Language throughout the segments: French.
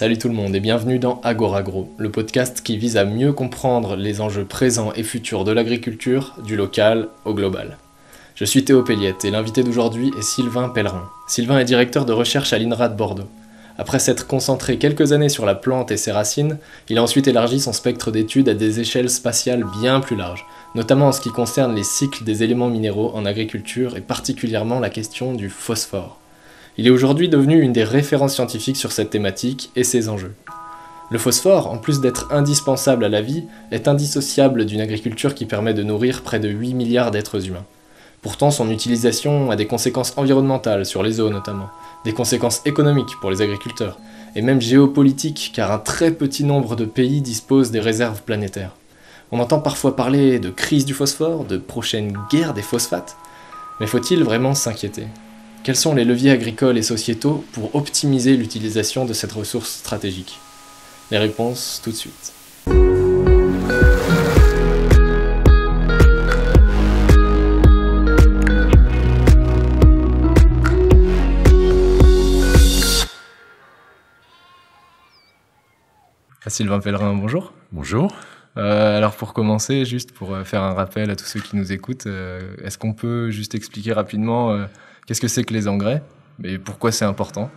Salut tout le monde et bienvenue dans Agoragro, le podcast qui vise à mieux comprendre les enjeux présents et futurs de l'agriculture, du local au global. Je suis Théo Pelliette et l'invité d'aujourd'hui est Sylvain Pellerin. Sylvain est directeur de recherche à l'INRA de Bordeaux. Après s'être concentré quelques années sur la plante et ses racines, il a ensuite élargi son spectre d'études à des échelles spatiales bien plus larges, notamment en ce qui concerne les cycles des éléments minéraux en agriculture et particulièrement la question du phosphore. Il est aujourd'hui devenu une des références scientifiques sur cette thématique et ses enjeux. Le phosphore, en plus d'être indispensable à la vie, est indissociable d'une agriculture qui permet de nourrir près de 8 milliards d'êtres humains. Pourtant, son utilisation a des conséquences environnementales, sur les eaux notamment, des conséquences économiques pour les agriculteurs, et même géopolitiques, car un très petit nombre de pays disposent des réserves planétaires. On entend parfois parler de crise du phosphore, de prochaine guerre des phosphates, mais faut-il vraiment s'inquiéter quels sont les leviers agricoles et sociétaux pour optimiser l'utilisation de cette ressource stratégique Les réponses tout de suite. Ah, Sylvain Pellerin, bonjour. Bonjour. Euh, alors pour commencer, juste pour euh, faire un rappel à tous ceux qui nous écoutent, euh, est-ce qu'on peut juste expliquer rapidement Qu'est-ce que c'est que les engrais et pourquoi c'est important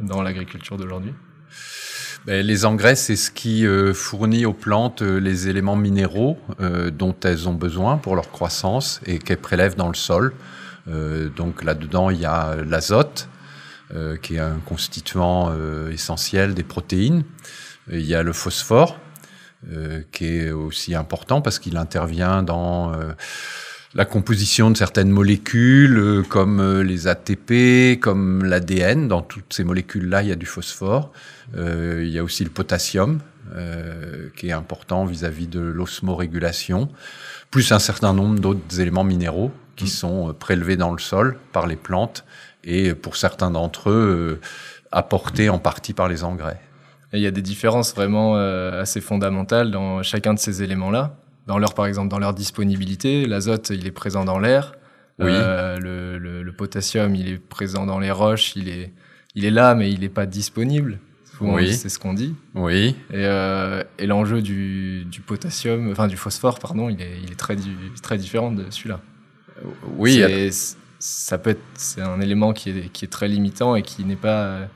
dans l'agriculture d'aujourd'hui ben, les engrais, c'est ce qui euh, fournit aux plantes euh, les éléments minéraux euh, dont elles ont besoin pour leur croissance et qu'elles prélèvent dans le sol. donc là-dedans, il y a l'azote, qui est un constituant essentiel des protéines. Il y a le phosphore, qui est aussi important parce qu'il intervient dans la composition de certaines molécules, euh, comme euh, les ATP, comme l'ADN. Dans toutes ces molécules-là, il y a du phosphore. Euh, il y a aussi le potassium, qui est important vis-à-vis de l'osmorégulation, plus un certain nombre d'autres éléments minéraux qui mm. sont prélevés dans le sol par les plantes et pour certains d'entre eux apportés en partie par les engrais. Et il y a des différences vraiment assez fondamentales dans chacun de ces éléments-là dans leur, par exemple, dans leur disponibilité. L'azote, il est présent dans l'air. Euh, le, potassium, il est présent dans les roches. Il est, il est là, mais il n'est pas disponible. Oui. C'est ce qu'on dit. Oui. Et, euh, l'enjeu du, potassium, enfin du phosphore, pardon, il est, très, très différent de celui-là. Oui. Ça peut être, c'est un élément qui est, qui est très limitant et qui n'est pas euh,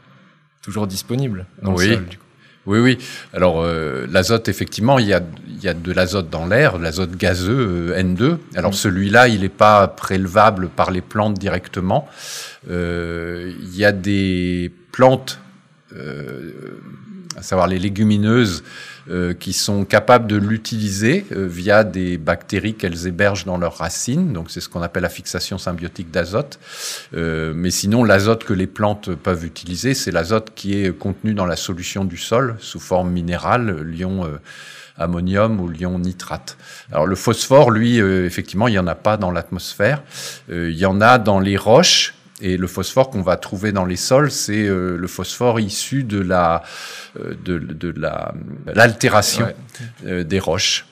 toujours disponible dans le sol. Du coup. Oui, oui. Alors, euh, l'azote, effectivement, il y a, y a de l'azote dans l'air, l'azote gazeux euh, N2. Alors, mm. celui-là, il n'est pas prélevable par les plantes directement. Euh, il y a des plantes à savoir les légumineuses, euh, qui sont capables de l'utiliser euh, via des bactéries qu'elles hébergent dans leurs racines. Donc c'est ce qu'on appelle la fixation symbiotique d'azote. Euh, mais sinon, l'azote que les plantes peuvent utiliser, c'est l'azote qui est contenu dans la solution du sol sous forme minérale, l'ion ammonium ou l'ion nitrate. Alors le phosphore, lui, effectivement, il n'y en a pas dans l'atmosphère. il y en a dans les roches et le phosphore qu'on va trouver dans les sols, c'est euh, le phosphore issu de la euh, de, de la l'altération euh, des roches.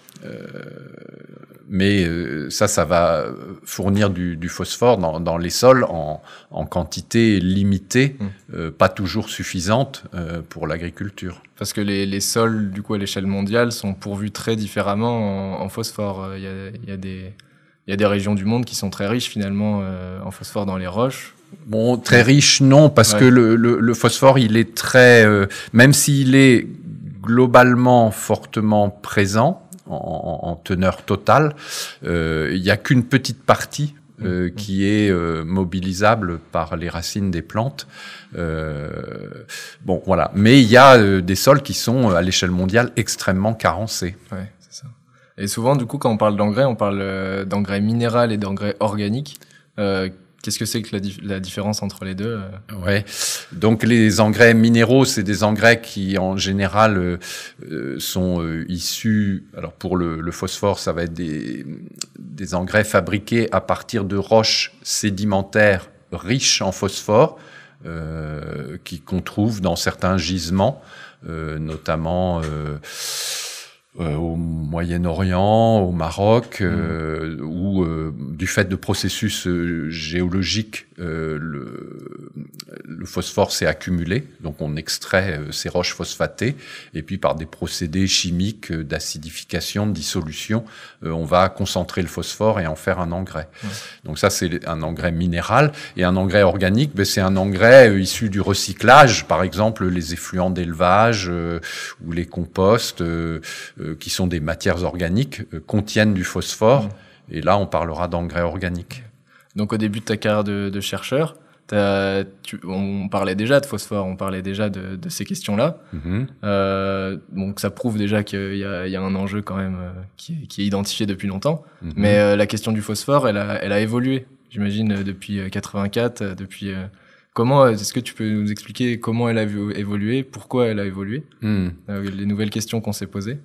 mais ça, ça va fournir du, du phosphore dans, dans, les sols en, en quantité limitée, hum. pas toujours suffisante pour l'agriculture. Parce que les, les, sols, du coup, à l'échelle mondiale, sont pourvus très différemment en, en phosphore. Il y a, il y a des il y a des régions du monde qui sont très riches finalement euh, en phosphore dans les roches. Bon, très riches non, parce que le, le, le, phosphore, il est très, euh, même s'il est globalement fortement présent en, en teneur totale, euh, il n'y a qu'une petite partie euh, mm. qui est euh, mobilisable par les racines des plantes. Euh, bon, voilà. Mais il y a des sols qui sont à l'échelle mondiale extrêmement carencés. Ouais, et souvent, du coup, quand on parle d'engrais, on parle euh, d'engrais minéral et d'engrais organique. Euh, Qu'est-ce que c'est que la, la, différence entre les deux euh Ouais. Donc les engrais minéraux, c'est des engrais qui en général euh, sont issus. Alors pour le, le, phosphore, ça va être des, des engrais fabriqués à partir de roches sédimentaires riches en phosphore, euh, qui qu'on trouve dans certains gisements, notamment. Euh, euh, au Moyen-Orient, au Maroc, mm. euh, où euh, du fait de processus géologiques, le, phosphore s'est accumulé, donc on extrait ces roches phosphatées, et puis par des procédés chimiques d'acidification, de dissolution, on va concentrer le phosphore et en faire un engrais. Mm. Donc ça, c'est un engrais minéral, et un engrais organique, ben, c'est un engrais issu du recyclage, par exemple les effluents d'élevage ou les composts euh, qui sont des matières organiques, euh, contiennent du phosphore. Mm. Et là, on parlera d'engrais organiques. Donc au début de ta carrière de, chercheur, on parlait déjà de phosphore, on parlait déjà de, ces questions-là. Mm-hmm. Euh, donc ça prouve déjà qu'il y, a un enjeu quand même qui, est, identifié depuis longtemps. Mm-hmm. Mais la question du phosphore, elle a, elle a évolué, j'imagine, depuis 84, depuis... Comment est-ce que tu peux nous expliquer comment elle a évolué, pourquoi elle a évolué, mm. les nouvelles questions qu'on s'est posées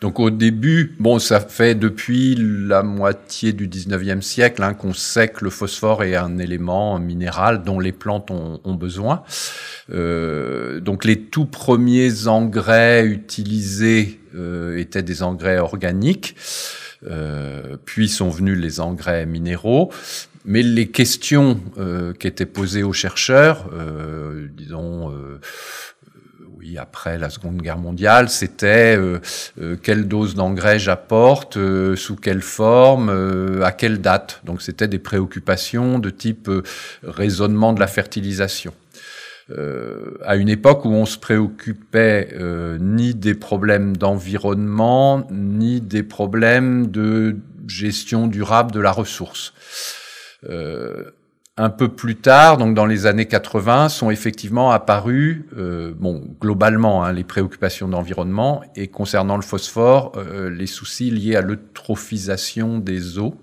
donc au début, bon, ça fait depuis la moitié du 19e siècle hein, qu'on sait que le phosphore est un élément minéral dont les plantes ont, besoin. Euh, donc les tout premiers engrais utilisés euh, étaient des engrais organiques. Euh, puis sont venus les engrais minéraux. Mais les questions euh, qui étaient posées aux chercheurs, euh, disons après la Seconde Guerre mondiale, c'était euh, euh, quelle dose d'engrais j'apporte, euh, sous quelle forme, à quelle date. Donc c'était des préoccupations de type raisonnement de la fertilisation. à une époque où on se préoccupait ni des problèmes d'environnement, ni des problèmes de gestion durable de la ressource. Euh, un peu plus tard, donc dans les années 80, sont effectivement apparues, euh, bon, globalement, hein, les préoccupations d'environnement et concernant le phosphore, euh, les soucis liés à l'eutrophisation des eaux.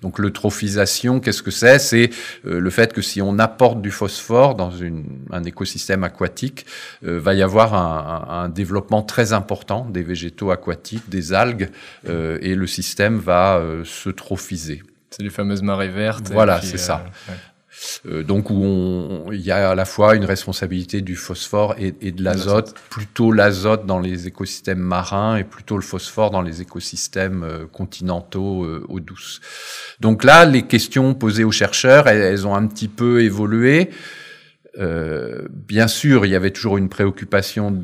Donc l'eutrophisation, qu'est-ce que c'est C'est euh, le fait que si on apporte du phosphore dans un écosystème aquatique, va y avoir un, développement très important des végétaux aquatiques, des algues, et le système va se trophiser. C'est les fameuses marées vertes. Voilà, c'est ça. Euh, donc où il y a à la fois une responsabilité du phosphore et, de l'azote, plutôt l'azote dans les écosystèmes marins et plutôt le phosphore dans les écosystèmes euh, continentaux euh, eau douce. Donc là, les questions posées aux chercheurs, elles, ont un petit peu évolué. bien sûr, il y avait toujours une préoccupation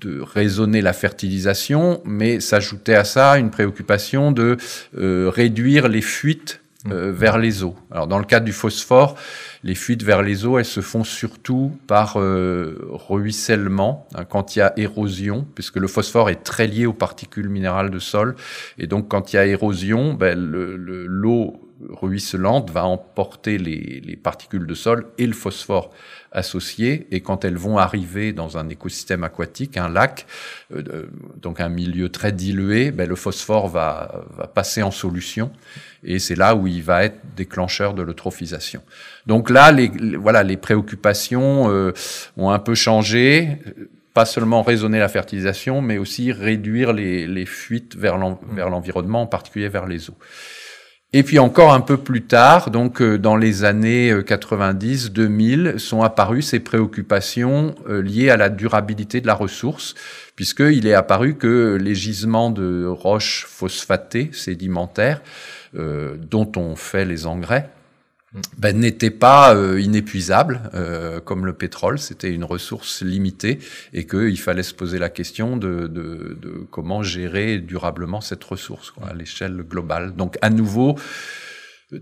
de raisonner la fertilisation, mais s'ajoutait à ça une préoccupation de réduire les fuites euh, vers les eaux. Alors dans le cas du phosphore, les fuites vers les eaux, elles se font surtout par euh, ruissellement, hein, quand il y a érosion, puisque le phosphore est très lié aux particules minérales de sol, et donc quand il y a érosion, ben, l'eau le, ruisselante va emporter les particules de sol et le phosphore associées. Et quand elles vont arriver dans un écosystème aquatique, un lac, euh, euh, donc un milieu très dilué, ben, le phosphore va, va passer en solution et c'est là où il va être déclencheur de l'eutrophisation. Donc là, les, voilà, les préoccupations euh, ont un peu changé. Pas seulement raisonner la fertilisation, mais aussi réduire les, les fuites vers mmh. l'environnement, en particulier vers les eaux. Et puis encore un peu plus tard, donc euh, dans les années 90-2000, euh, sont apparues ces préoccupations euh, liées à la durabilité de la ressource, puisqu'il est apparu que les gisements de roches phosphatées sédimentaires, dont on fait les engrais, Mm. ben, n'était pas euh, inépuisable euh, comme le pétrole, c'était une ressource limitée et qu'il fallait se poser la question de, de, de comment gérer durablement cette ressource quoi, à mm. l'échelle globale. Donc à nouveau, euh,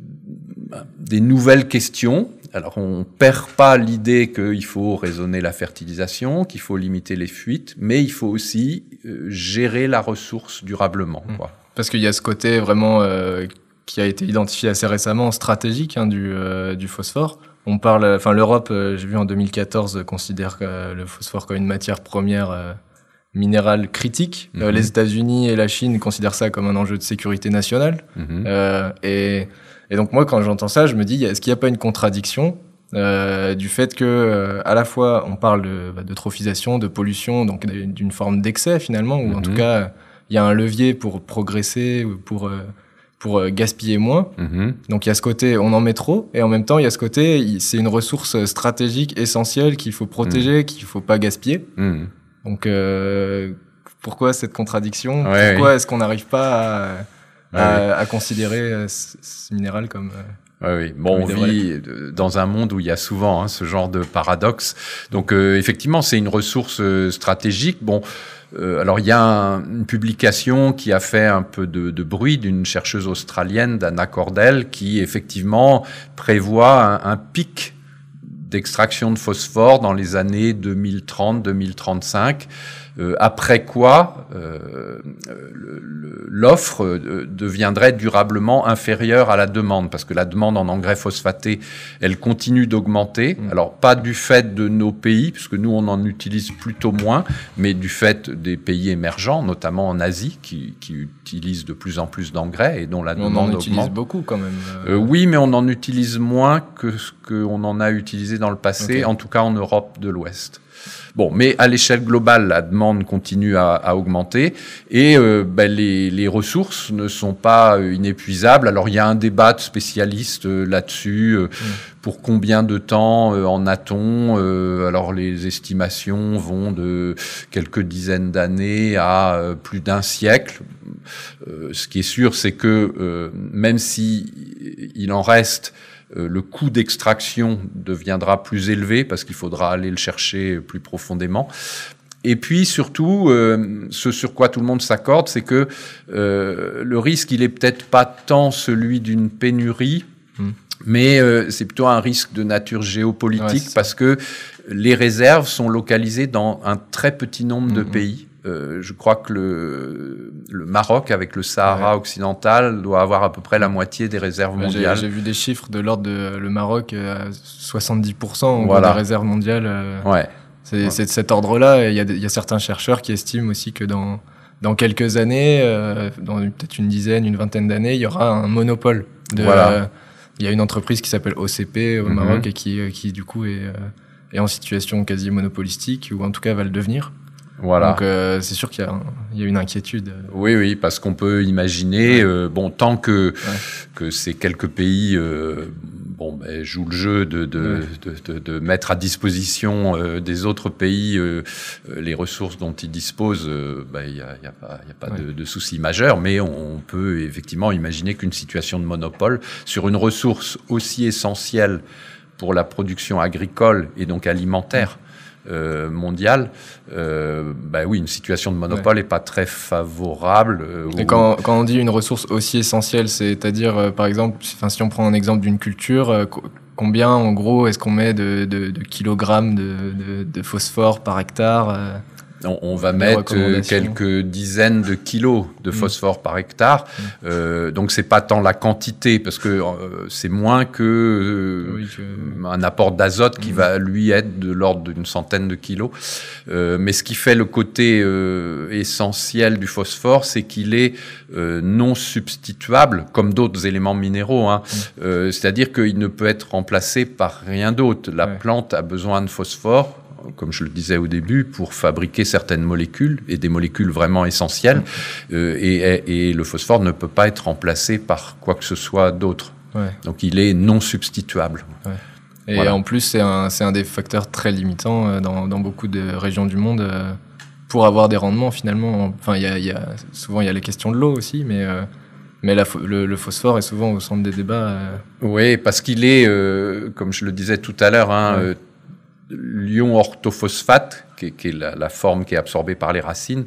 des nouvelles questions. Alors on perd pas l'idée qu'il faut raisonner la fertilisation, qu'il faut limiter les fuites, mais il faut aussi gérer la ressource durablement. Mm. Quoi. Parce qu'il y a ce côté vraiment qui a été identifié assez récemment stratégique hein, du, euh, du phosphore. On parle, enfin l'Europe, euh, j'ai vu en 2014, considère euh, le phosphore comme une matière première minérale critique. Mhm. les États-Unis et la Chine considèrent ça comme un enjeu de sécurité nationale. Mhm. et, donc moi, quand j'entends ça, je me dis, est-ce qu'il n'y a pas une contradiction du fait que à la fois on parle de, bah, de trophisation, de pollution, donc d'une forme d'excès finalement, ou en tout mhm. cas il y a un levier pour progresser, pour pour euh, gaspiller moins. Mm-hmm. Donc il y a ce côté, on en met trop, et en même temps, il y a ce côté, c'est une ressource euh, stratégique essentielle qu'il faut protéger, qu'il mm. qu'il faut pas gaspiller. Mm. Donc euh, pourquoi cette contradiction Pourquoi est-ce qu'on n'arrive pas à, considérer ce, minéral comme... oui, Bon, on vit dans un monde où il y a souvent hein, ce genre de paradoxe. Donc effectivement, c'est une ressource stratégique. Bon, euh, alors il y a une publication qui a fait un peu de, bruit d'une chercheuse australienne, Dana Cordell, qui effectivement prévoit un pic d'extraction de phosphore dans les années 2030-2035. Euh, après quoi euh, l'offre euh, deviendrait durablement inférieure à la demande, parce que la demande en engrais phosphatés, elle continue d'augmenter. Mm. Alors pas du fait de nos pays, puisque nous on en utilise plutôt moins, mais du fait des pays émergents, notamment en Asie, qui, qui utilisent de plus en plus d'engrais et dont la demande augmente. On en utilise beaucoup quand même. oui, mais on en utilise moins que ce qu'on en a utilisé dans le passé, en tout cas en Europe de l'Ouest. Bon, mais à l'échelle globale, la demande continue à, à augmenter et euh, ben, les, les, ressources ne sont pas euh, inépuisables. Alors il y a un débat de spécialistes euh, là-dessus. Mmh. Pour combien de temps en a-t-on Alors les estimations vont de quelques dizaines d'années à plus d'un siècle. ce qui est sûr, c'est que même si il en reste euh, le coût d'extraction deviendra plus élevé parce qu'il faudra aller le chercher plus profondément. Et puis surtout, euh, ce sur quoi tout le monde s'accorde, c'est que euh, le risque, il est peut-être pas tant celui d'une pénurie, hmm. mais c'est plutôt un risque de nature géopolitique parce que les réserves sont localisées dans un très petit nombre de hmm, hmm. pays. Euh, je crois que le, Maroc, avec le Sahara occidental, doit avoir à peu près la moitié des réserves mondiales. J'ai vu des chiffres de l'ordre de euh, le Maroc euh, à 70% de la réserve mondiale. ouais. C'est de cet ordre-là. Il y, a certains chercheurs qui estiment aussi que dans, dans quelques années, dans peut-être une dizaine, une vingtaine d'années, il y aura un monopole. il y a une entreprise qui s'appelle OCP au mhm. Maroc et qui, qui, du coup, est, est en situation quasi monopolistique, ou en tout cas va le devenir. Voilà. Donc euh, c'est sûr qu'il y, a une inquiétude. Euh. Oui, oui, parce qu'on peut imaginer, euh, bon, tant que, ces quelques pays ben, jouent le jeu de, mettre à disposition des autres pays les ressources dont ils disposent, ben, il n'y a, y a, pas, de, souci majeur, mais on peut effectivement imaginer qu'une situation de monopole sur une ressource aussi essentielle pour la production agricole et donc alimentaire euh, mondial mondiale, euh, bah oui, une situation de monopole n'est pas très favorable. Mais euh, quand, on dit une ressource aussi essentielle, c'est-à-dire, par exemple, si on prend un exemple d'une culture, combien en gros est-ce qu'on met de, kilogrammes de, phosphore par hectare on, va mettre euh, quelques dizaines de kilos de mm. phosphore par hectare. Mm. Euh, donc c'est pas tant la quantité parce que euh, c'est moins qu'un apport d'azote qui mm. va lui être de l'ordre d'une centaine de kilos. mais ce qui fait le côté essentiel du phosphore, c'est qu'il est, non substituable comme d'autres éléments minéraux. Hein. C'est-à-dire qu'il ne peut être remplacé par rien d'autre. La plante a besoin de phosphore comme je le disais au début, pour fabriquer certaines molécules et des molécules vraiment essentielles. Euh, et, le phosphore ne peut pas être remplacé par quoi que ce soit d'autre. Donc il est non substituable. Et en plus, c'est un, des facteurs très limitants euh, dans, beaucoup de régions du monde euh, pour avoir des rendements finalement. Enfin, souvent, il y a les questions de l'eau aussi, mais... Mais la, le, phosphore est souvent au centre des débats. Oui, parce qu'il est, comme je le disais tout à l'heure, hein, l'ion orthophosphate, qui est, la, forme qui est absorbée par les racines,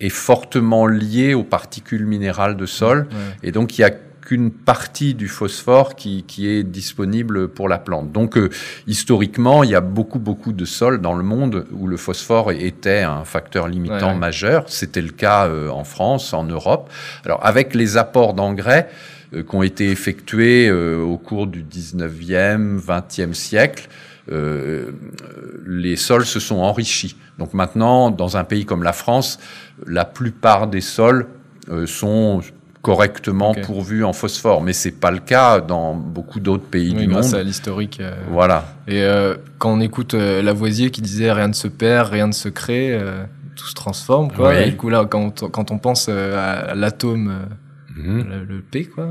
est fortement lié aux particules minérales de sol. Et donc, il n'y a qu'une partie du phosphore qui, est disponible pour la plante. Donc euh, historiquement, il y a beaucoup beaucoup de sols dans le monde où le phosphore était un facteur limitant majeur. C'était le cas euh, en France, en Europe. Alors avec les apports d'engrais euh, qui ont été effectués au cours du 19e, 20e siècle, euh, les sols se sont enrichis. Donc maintenant, dans un pays comme la France, la plupart des sols euh, sont correctement pourvus en phosphore, mais c'est pas le cas dans beaucoup d'autres pays du monde. à l'historique. Euh, voilà. Et quand on écoute Lavoisier qui disait rien ne se perd, rien ne se crée, tout se transforme. Et coup là, quand on, pense à l'atome, mhm. le, P, quoi.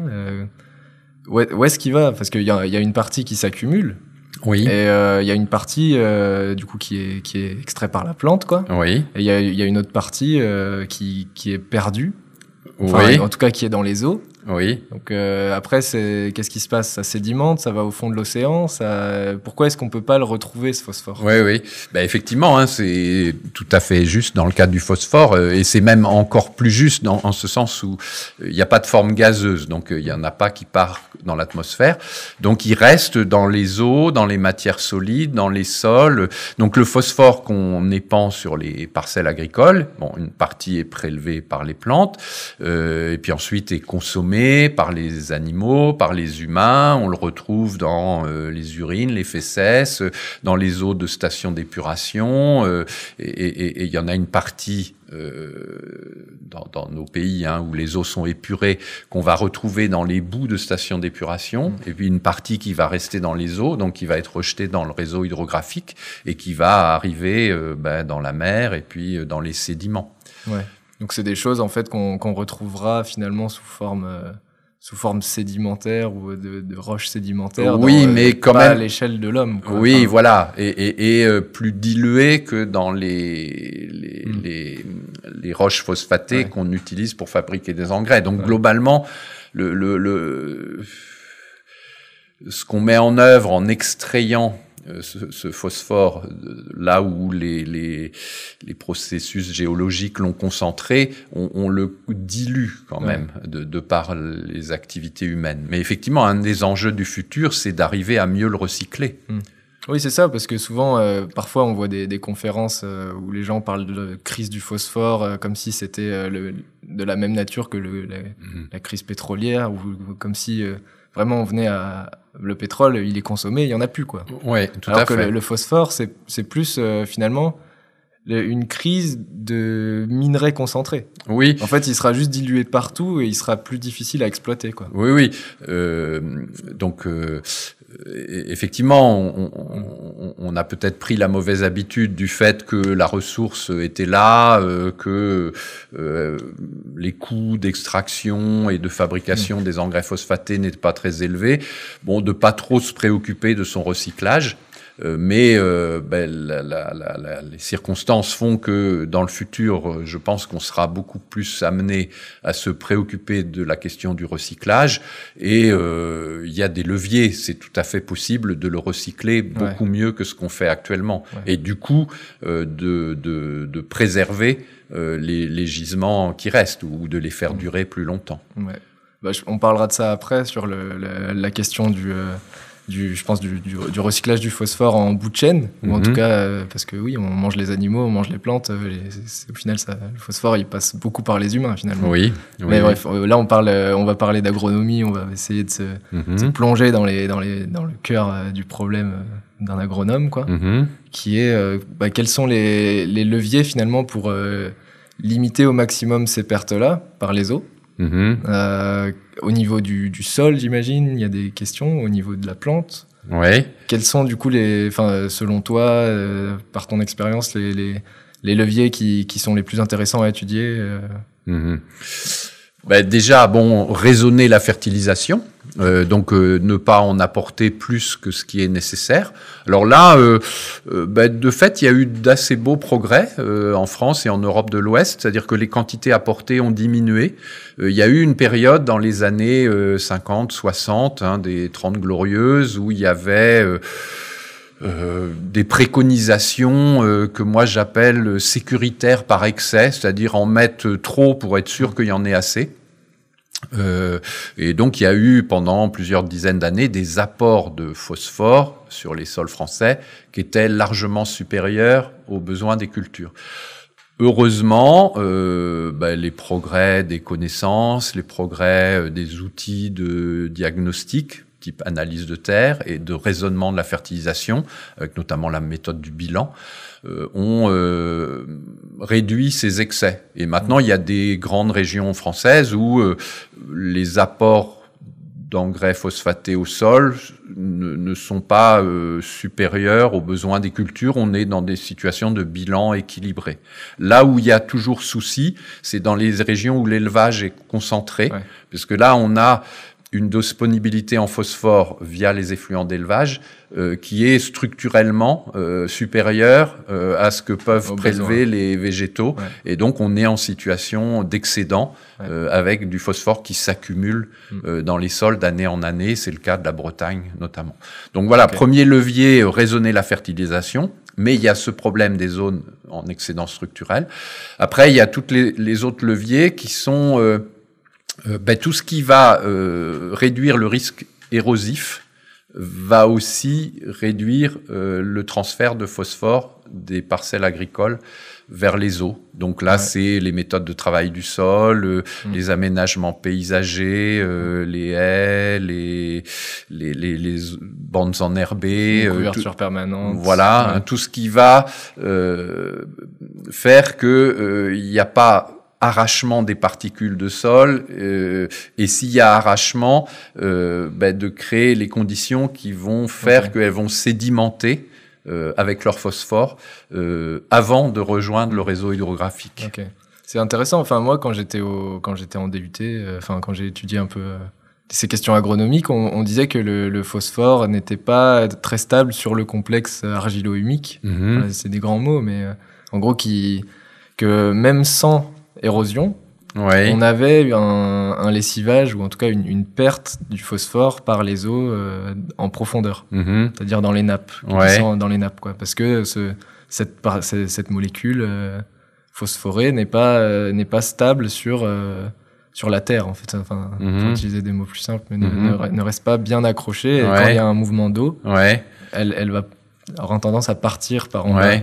où est-ce qu'il va Parce qu'il y, a une partie qui s'accumule, oui. Et il euh, y a une partie euh, du coup qui est qui extrait par la plante quoi. Oui. Et il y a, une autre partie euh, qui est perdue. En tout cas, qui est dans les eaux. Oui. Donc euh, après, c'est qu'est-ce qui se passe Ça sédimente, ça va au fond de l'océan. Ça... Pourquoi est-ce qu'on peut pas le retrouver ce phosphore Oui, oui. Ben, effectivement, hein, c'est tout à fait juste dans le cadre du phosphore, euh, et c'est même encore plus juste dans, en ce sens où euh, il n'y a pas de forme gazeuse, donc il y en a pas qui part dans l'atmosphère. Donc il reste dans les eaux, dans les matières solides, dans les sols. Donc le phosphore qu'on épand sur les parcelles agricoles, bon, une partie est prélevée par les plantes, et puis ensuite est consommée par les animaux, par les humains. On le retrouve dans euh, les urines, les fesses, euh, dans les eaux de stations d'épuration. Euh, et il y en a une partie dans, nos pays hein, où les eaux sont épurées, qu'on va retrouver dans les bouts de stations d'épuration, mm. et puis une partie qui va rester dans les eaux, donc qui va être rejetée dans le réseau hydrographique et qui va arriver ben, dans la mer et puis dans les sédiments. Ouais. Donc c'est des choses en fait qu'on retrouvera finalement sous forme euh, sous forme sédimentaire ou de, roches sédimentaires. Oui, euh, mais quand à l'échelle de l'homme. Oui, voilà, et, euh, plus dilué que dans les les, hmm. roches phosphatées qu'on utilise pour fabriquer des engrais. Donc globalement, ce qu'on met en œuvre en extrayant euh, ce, phosphore euh, là où les, les, processus géologiques l'ont concentré, on, le dilue quand même de, par les activités humaines. Mais effectivement, un des enjeux du futur, c'est d'arriver à mieux le recycler. Hmm. Oui, c'est ça, parce que souvent, euh, parfois, on voit des, conférences où les gens parlent de crise du phosphore comme si c'était de la même nature que hmm. la, crise pétrolière, ou comme si vraiment on venait à, le pétrole, il est consommé, il y en a plus quoi. Ouais, tout à que fait. Le, le phosphore, c'est plus euh, finalement une crise de minerais concentré. Oui. En fait, il sera juste dilué partout et il sera plus difficile à exploiter quoi. Oui, oui. Euh, donc euh, effectivement, mm. on, a peut-être pris la mauvaise habitude du fait que la ressource était là, euh, que euh, les coûts d'extraction et de fabrication mm. des engrais phosphatés n'étaient pas très élevés. Bon, de pas trop se préoccuper de son recyclage. Euh, mais euh, ben, les circonstances font que dans le futur, euh, je pense qu'on sera beaucoup plus amené à se préoccuper de la question du recyclage. Et il y a des leviers, c'est tout à fait possible de le recycler beaucoup mieux que ce qu'on fait actuellement. Et du coup, de, préserver les, gisements qui restent ou de les faire mm. durer plus longtemps. Bah, on parlera de ça après sur la, question du, du, je pense, du, du, recyclage du phosphore en bout de chaîne, ou en tout mhm. cas, euh, parce que oui, on mange les animaux, on mange les plantes, euh, au final, ça, le phosphore, il passe beaucoup par les humains, finalement. Oui. Mais bref, euh, là, on, parle, on va parler d'agronomie, on va essayer de se, mhm. plonger dans, les, dans, les, dans le cœur du problème d'un agronome, quoi, mhm. qui est bah, quels sont les, les, leviers, finalement, pour limiter au maximum ces pertes-là par les eaux Mhm. Euh, au niveau du, sol, j'imagine, il y a des questions au niveau de la plante. Ouais. Quels sont du coup les, enfin, selon toi, euh, par ton expérience, les, les, leviers qui, qui, sont les plus intéressants à étudier euh mhm ben Déjà, bon, raisonner la fertilisation. Euh, donc euh, ne pas en apporter plus que ce qui est nécessaire. Alors là, euh, ben, de fait, il y a eu d'assez beaux progrès en France et en Europe de l'Ouest, c'est-à-dire que les quantités apportées ont diminué. il y a eu une période dans les années 50, 60, hein, des 30 glorieuses, où il y avait... Euh, des préconisations euh, que moi j'appelle sécuritaires par excès, c'est-à-dire en mettre trop pour être sûr qu'il y en ait assez. Euh, et donc il y a eu pendant plusieurs dizaines d'années des apports de phosphore sur les sols français qui étaient largement supérieurs aux besoins des cultures. Heureusement, bah, les progrès des connaissances, les progrès des outils de diagnostic type analyse de terre et de raisonnement de la fertilisation, avec notamment la méthode du bilan, euh, ont euh, réduit ces excès. Et maintenant, il y a des grandes régions françaises où euh, les apports d'engrais phosphatés au sol ne, sont pas supérieurs aux besoins des cultures. On est dans des situations de bilan équilibré. Là où il y a toujours souci, c'est dans les régions où l'élevage est concentré, parce que là on a une disponibilité en phosphore via les effluents d'élevage euh, qui est structurellement euh, supérieure euh, à ce que peuvent prélever les végétaux. Et donc on est en situation d'excédent avec du phosphore qui s'accumule mm. dans les sols d'année en année. C'est le cas de la Bretagne notamment. Donc voilà, premier levier, raisonner la fertilisation. Mais il y a ce problème des zones en excédent structurel. Après, il y a toutes les, les autres leviers qui sont euh, ben, tout ce qui va euh, réduire le risque érosif va aussi réduire euh, le transfert de phosphore des parcelles agricoles vers les eaux. Donc là, c'est les méthodes de travail du sol, mm. les aménagements paysagers, mm. les haies, les, les, les, bandes enherbées. Les couvertures permanentes. Voilà, hein, tout ce qui va faire que il n'y a pas arrachement des particules de sol, euh, et s'il y a arrachement, euh, bah, de créer les conditions qui vont faire qu'elles vont sédimenter euh, avec leur phosphore avant de rejoindre le réseau hydrographique. C'est intéressant. Enfin, moi, quand j'étais au, quand j'étais en DUT, enfin, quand j'ai étudié un peu ces questions agronomiques, on, disait que le, phosphore n'était pas très stable sur le complexe argilo-humique. Mhm. c'est des grands mots, mais en gros, qui, que même sans érosion, on avait un, un, lessivage ou en tout cas une, perte du phosphore par les eaux euh, en profondeur, mhm. c'est-à-dire dans les nappes, dans les nappes quoi, parce que ce, cette, cette, molécule euh, phosphorée n'est pas euh, pas stable sur sur la terre en fait enfin pour mhm. utiliser des mots plus simples mais ne, mhm. reste pas bien accrochée quand il y a un mouvement d'eau elle, elle va aura tendance à partir par en bas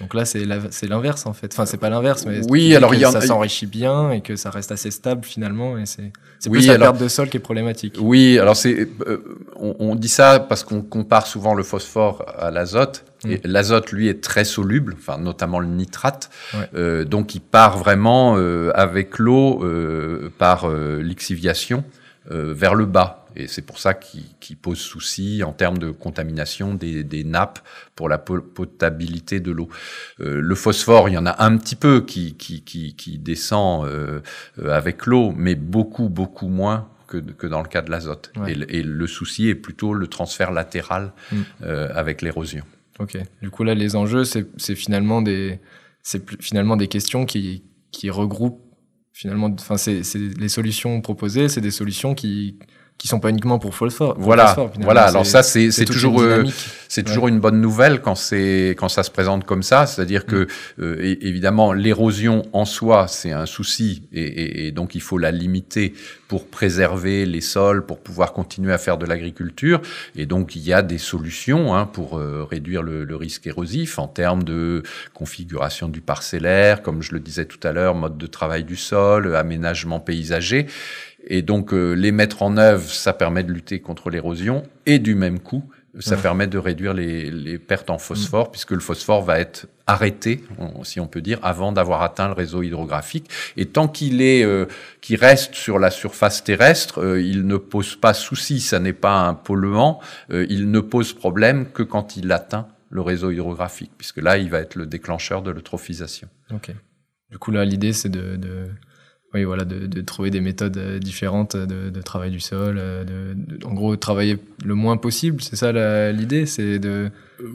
donc là, c'est l'inverse en fait. Enfin, c'est pas l'inverse, mais oui, alors ça s'enrichit bien et que ça reste assez stable finalement. Et c'est plus la perte de sol qui est problématique. Oui, alors c'est euh, on, dit ça parce qu'on compare souvent le phosphore à l'azote. Mm. et L'azote, lui, est très soluble, notamment le nitrate. Euh, donc, il part vraiment euh, avec l'eau par lixiviation vers le bas. Et c'est pour ça qu'il pose souci en termes de contamination des, nappes pour la potabilité de l'eau. Euh, le phosphore, il y en a un petit peu qui, qui, qui, descend euh, euh, avec l'eau, mais beaucoup, beaucoup moins que, que, dans le cas de l'azote. Et, le souci est plutôt le transfert latéral mm. avec l'érosion. Ok. Du coup, là, les enjeux, c'est finalement des, c'est finalement des questions qui, qui regroupent finalement, enfin, c'est les solutions proposées, c'est des solutions qui, qui sont pas uniquement pour False Voilà, voilà. Alors ça, c'est toujours euh, c'est toujours une bonne nouvelle quand c'est quand ça se présente comme ça. C'est-à-dire que euh, évidemment l'érosion en soi c'est un souci et, et, et, donc il faut la limiter pour préserver les sols, pour pouvoir continuer à faire de l'agriculture. Et donc il y a des solutions hein, pour euh, réduire le, le, risque érosif en termes de configuration du parcellaire, comme je le disais tout à l'heure, mode de travail du sol, aménagement paysager. Et donc euh, les mettre en œuvre, ça permet de lutter contre l'érosion et du même coup, ça permet de réduire les, les pertes en phosphore, mm. puisque le phosphore va être arrêté, si on peut dire, avant d'avoir atteint le réseau hydrographique. Et tant qu'il est, euh, qu'il reste sur la surface terrestre, euh, il ne pose pas souci. Ça n'est pas un polluant. Euh, il ne pose problème que quand il atteint le réseau hydrographique, puisque là, il va être le déclencheur de l'eutrophisation. Ok. Du coup, là, l'idée, c'est de, de voilà, de, trouver des méthodes euh, différentes euh, de, travail du sol, euh, de, en gros travailler le moins possible, c'est ça l'idée, c'est de,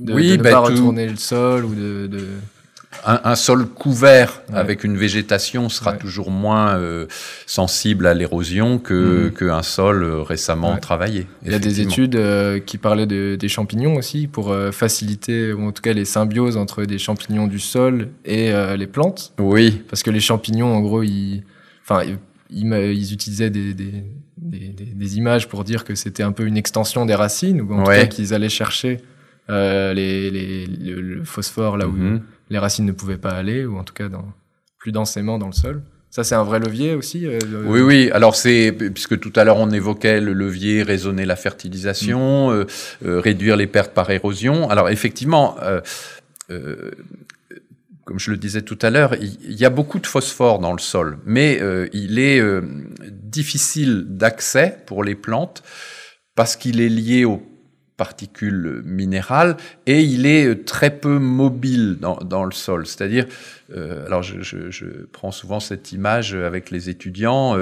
oui, ne bah, pas retourner le sol ou de... Un, sol couvert avec une végétation sera toujours moins sensible à l'érosion que mm. qu'un sol récemment travaillé. Il y a des études qui parlaient des champignons aussi pour faciliter ou en tout cas les symbioses entre des champignons du sol et les plantes. Oui, parce que les champignons en gros ils enfin, ils, utilisaient des, images pour dire que c'était un peu une extension des racines, ou en tout cas qu'ils allaient chercher euh, les, le, phosphore là où mhm. les racines ne pouvaient pas aller, ou en tout cas dans, plus densément dans le sol. Ça, c'est un vrai levier aussi euh, Oui, oui. Alors, c'est, puisque tout à l'heure, on évoquait le levier, raisonner la fertilisation, mm. euh, réduire les pertes par érosion. Alors, effectivement, comme je le disais tout à l'heure, il y a beaucoup de phosphore dans le sol, mais euh, il est euh, difficile d'accès pour les plantes parce qu'il est lié aux particules minérales et il est euh, très peu mobile dans, le sol. C'est-à-dire, alors je, prends souvent cette image avec les étudiants,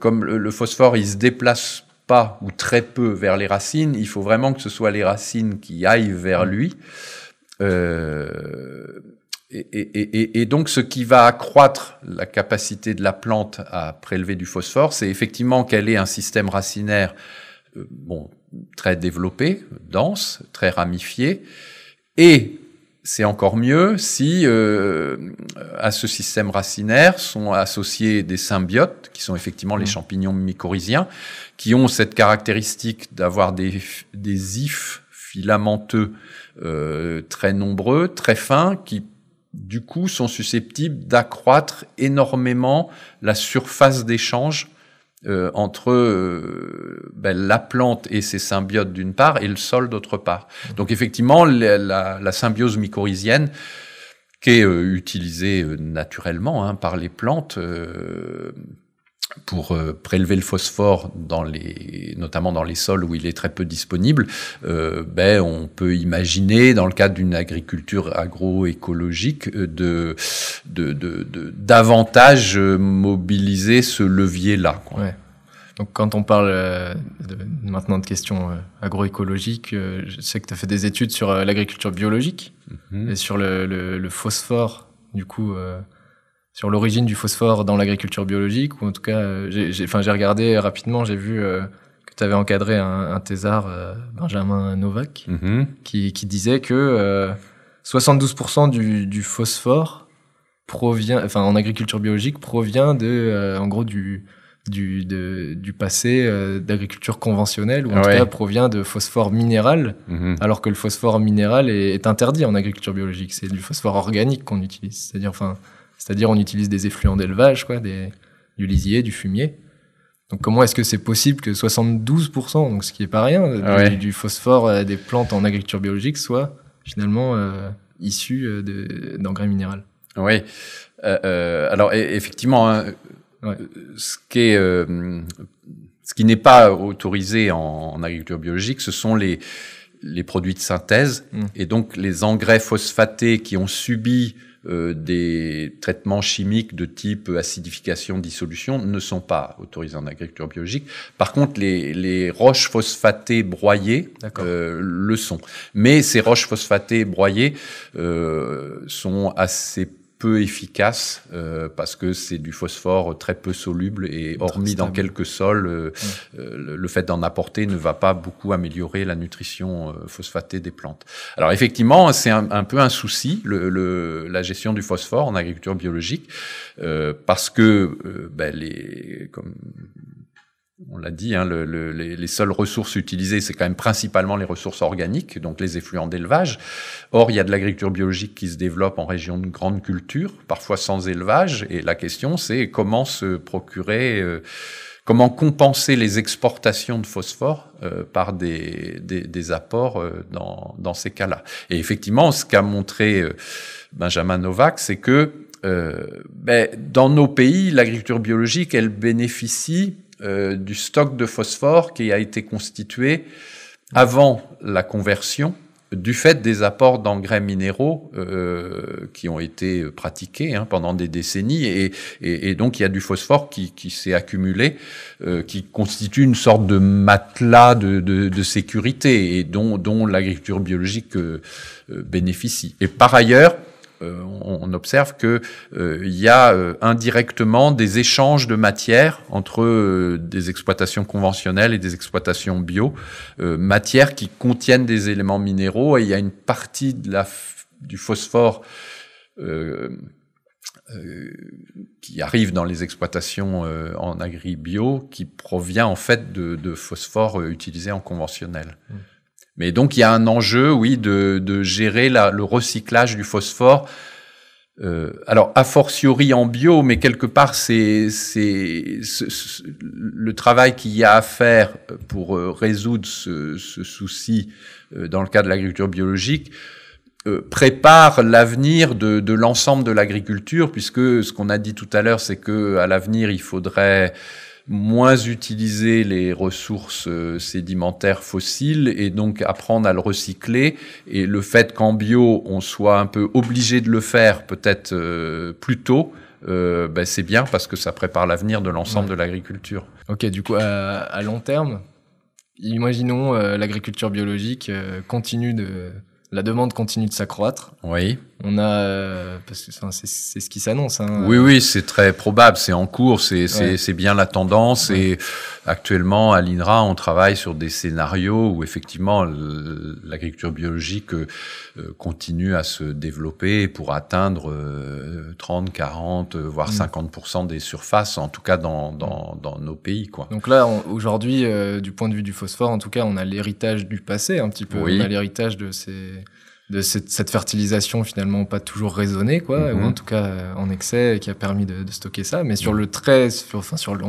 comme le, phosphore, il se déplace pas ou très peu vers les racines, il faut vraiment que ce soit les racines qui aillent vers lui et, donc, ce qui va accroître la capacité de la plante à prélever du phosphore, c'est effectivement qu'elle ait un système racinaire euh, bon, très développé, dense, très ramifié, et c'est encore mieux si euh, à ce système racinaire sont associés des symbiotes, qui sont effectivement les mmh. champignons mycorhiziens, qui ont cette caractéristique d'avoir des, des ifs filamenteux euh, très nombreux, très fins, qui du coup, sont susceptibles d'accroître énormément la surface d'échange euh, entre euh, ben, la plante et ses symbiotes d'une part et le sol d'autre part. Donc effectivement, la, symbiose mycorhizienne qui est euh, utilisée naturellement hein, par les plantes pour euh, prélever le phosphore, dans les, notamment dans les sols où il est très peu disponible, euh, ben, on peut imaginer, dans le cadre d'une agriculture agroécologique, euh, de, de, de, davantage mobiliser ce levier-là. Donc quand on parle maintenant de questions agroécologiques, je sais que tu as fait des études sur l'agriculture biologique mm-hmm. et sur le, le phosphore, du coup, sur l'origine du phosphore dans l'agriculture biologique, ou en tout cas, euh, j'ai regardé rapidement, j'ai vu euh, que tu avais encadré un, un thésard, euh, Benjamin Novak, mm-hmm. qui, disait que 72% du, phosphore provient, enfin, en agriculture biologique provient de, en gros, du, du, du passé d'agriculture conventionnelle, ou en tout cas provient de phosphore minéral, mm-hmm. alors que le phosphore minéral est, est interdit en agriculture biologique. C'est du phosphore organique qu'on utilise. C'est-à-dire, enfin, c'est-à-dire, on utilise des effluents d'élevage, quoi, des, du lisier, du fumier. Donc, comment est-ce que c'est possible que 72%, donc ce qui est pas rien, ah du, phosphore euh, des plantes en agriculture biologique soit finalement euh, issu euh, d'engrais de, minéral Oui. alors, e, effectivement, hein, ce qui n'est pas autorisé en, agriculture biologique, ce sont les, les produits de synthèse mm. et donc les engrais phosphatés qui ont subi euh, des traitements chimiques de type acidification, dissolution ne sont pas autorisés en agriculture biologique. Par contre, les, roches phosphatées broyées euh, le sont. Mais ces roches phosphatées broyées euh, sont assez efficace euh, parce que c'est du phosphore très peu soluble et hormis dans quelques sols, euh, mmh. euh, le fait d'en apporter ne va pas beaucoup améliorer la nutrition phosphatée des plantes. Alors effectivement, c'est un, peu un souci le, la gestion du phosphore en agriculture biologique parce que ben, les comme on l'a dit, hein, les, seules ressources utilisées, c'est quand même principalement les ressources organiques, donc les effluents d'élevage. Or, il y a de l'agriculture biologique qui se développe en région de grande culture, parfois sans élevage, et la question c'est comment se procurer, euh, comment compenser les exportations de phosphore euh, par des, apports euh, dans, ces cas-là. Et effectivement, ce qu'a montré Benjamin Novak, c'est que ben, dans nos pays, l'agriculture biologique, elle bénéficie euh, du stock de phosphore qui a été constitué avant la conversion du fait des apports d'engrais minéraux euh, qui ont été pratiqués hein, pendant des décennies. Et, donc, il y a du phosphore qui, s'est accumulé, euh, qui constitue une sorte de matelas de, sécurité et dont, l'agriculture biologique bénéficie. Et par ailleurs, euh, on, observe qu'il euh, y a euh, indirectement des échanges de matières entre des exploitations conventionnelles et des exploitations bio, matières qui contiennent des éléments minéraux et il y a une partie du phosphore qui arrive dans les exploitations en agri-bio, qui provient en fait de, phosphore utilisé en conventionnel. Mmh. Mais donc il y a un enjeu, oui, de, gérer le recyclage du phosphore. Euh, alors, a fortiori en bio, mais quelque part, c'est le travail qu'il y a à faire pour euh, résoudre ce, souci euh, dans le cas de l'agriculture biologique prépare l'avenir de, de l'ensemble de l'agriculture, puisque ce qu'on a dit tout à l'heure, c'est que à l'avenir, il faudrait moins utiliser les ressources euh, sédimentaires fossiles et donc apprendre à le recycler. Et le fait qu'en bio, on soit un peu obligé de le faire peut-être euh, plus tôt, euh, ben, c'est bien parce que ça prépare l'avenir de l'ensemble de l'agriculture. Ok, du coup, à, long terme, imaginons l'agriculture biologique continue de la demande continue de s'accroître. Oui. On a euh, parce que c'est ce qui s'annonce. Hein. Oui, oui, c'est très probable. C'est en cours. C'est bien la tendance. Et actuellement, à l'INRA, on travaille sur des scénarios où effectivement l'agriculture biologique euh, euh, continue à se développer pour atteindre 30, 40, voire 50 mm. des surfaces, en tout cas dans, dans, mm. nos pays. Quoi. Donc là, aujourd'hui, du point de vue du phosphore, en tout cas, on a l'héritage du passé un petit peu. Oui. On a l'héritage de ces de cette, fertilisation finalement pas toujours raisonnée, quoi, ou mhm. en tout cas euh, en excès, qui a permis de, stocker ça. Mais sur mhm. le très, enfin sur le,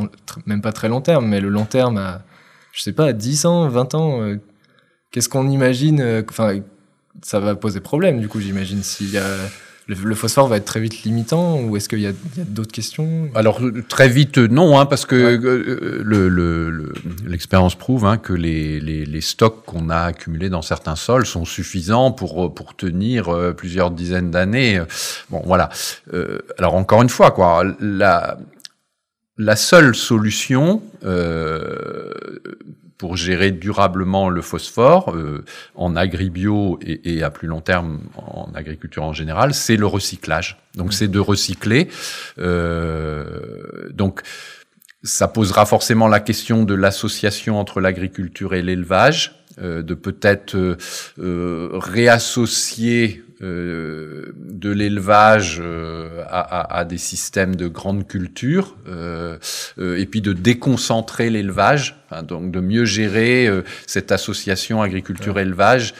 même pas très long terme, mais le long terme à, je sais pas, à 10 ans, 20 ans, euh, qu'est-ce qu'on imagine euh, Enfin, ça va poser problème du coup, j'imagine, s'il y a le, phosphore va être très vite limitant ou est-ce qu'il y a, d'autres questions Alors très vite euh, non, hein, parce que euh, euh, l'expérience prouve hein, que les, stocks qu'on a accumulés dans certains sols sont suffisants pour, pour tenir plusieurs dizaines d'années. Bon voilà. alors encore une fois, quoi, la, la seule solution pour gérer durablement le phosphore euh, en agribio et, à plus long terme en agriculture en général, c'est le recyclage. Donc mmh. c'est de recycler. Euh, donc ça posera forcément la question de l'association entre l'agriculture et l'élevage, euh, de peut-être réassocier euh, de l'élevage euh, à, des systèmes de grande culture, euh, et puis de déconcentrer l'élevage, hein, donc de mieux gérer cette association agriculture-élevage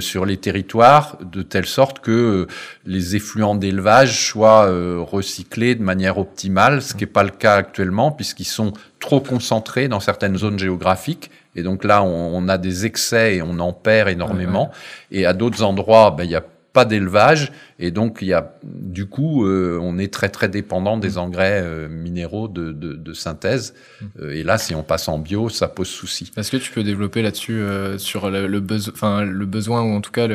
sur les territoires, de telle sorte que les effluents d'élevage soient recyclés de manière optimale, ce qui n'est pas le cas actuellement, puisqu'ils sont trop concentrés dans certaines zones géographiques et donc là, on, a des excès et on en perd énormément. Et à d'autres endroits, ben, il y a pas d'élevage et donc il y a du coup euh, on est très très dépendant des mm. engrais euh, minéraux de, synthèse mm. euh, et là si on passe en bio ça pose souci. Est-ce que tu peux développer là-dessus sur le, enfin le besoin ou en tout cas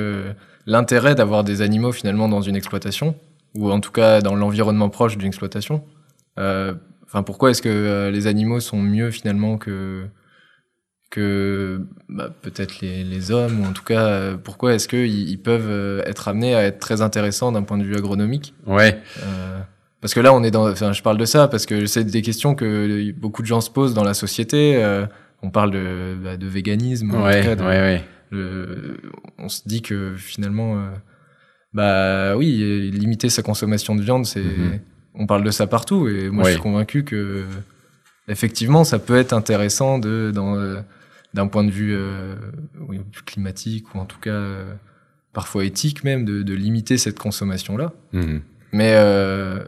l'intérêt d'avoir des animaux finalement dans une exploitation ou en tout cas dans l'environnement proche d'une exploitation Enfin pourquoi est-ce que les animaux sont mieux finalement que que bah, peut-être les, hommes, ou en tout cas, euh, pourquoi est-ce qu'ils ils peuvent euh, être amenés à être très intéressants d'un point de vue agronomique Ouais. Euh, parce que là, on est dans. Enfin, je parle de ça parce que c'est des questions que beaucoup de gens se posent dans la société. on parle de, bah, véganisme. en tout cas, on se dit que finalement, bah oui, limiter sa consommation de viande, c'est. Mm-hmm. On parle de ça partout et moi, je suis convaincu que effectivement, ça peut être intéressant de dans d'un point de vue euh, climatique ou en tout cas euh, parfois éthique même de, limiter cette consommation là. Mmh. Mais euh,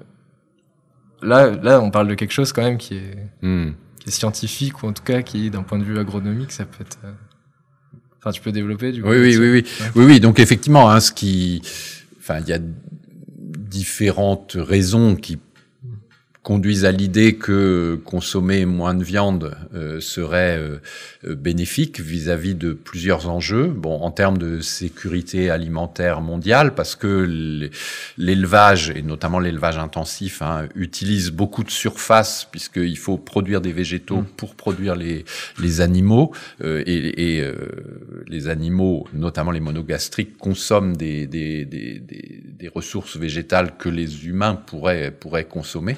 là, là, on parle de quelque chose quand même mmh. qui est, scientifique ou en tout cas qui, d'un point de vue agronomique, ça peut être. Enfin, tu peux développer du Oui, oui, oui, oui, oui, Donc effectivement, hein, ce qui, enfin, il y a différentes raisons qui conduisent à l'idée que consommer moins de viande euh, serait euh, bénéfique vis-à-vis de plusieurs enjeux. Bon, en termes de sécurité alimentaire mondiale, parce que l'élevage et notamment l'élevage intensif hein, utilise beaucoup de surface puisqu'il faut produire des végétaux mmh. pour produire les, les animaux euh, et, et les animaux, notamment les monogastriques, consomment des, des, des, des, des ressources végétales que les humains pourraient pourraient consommer.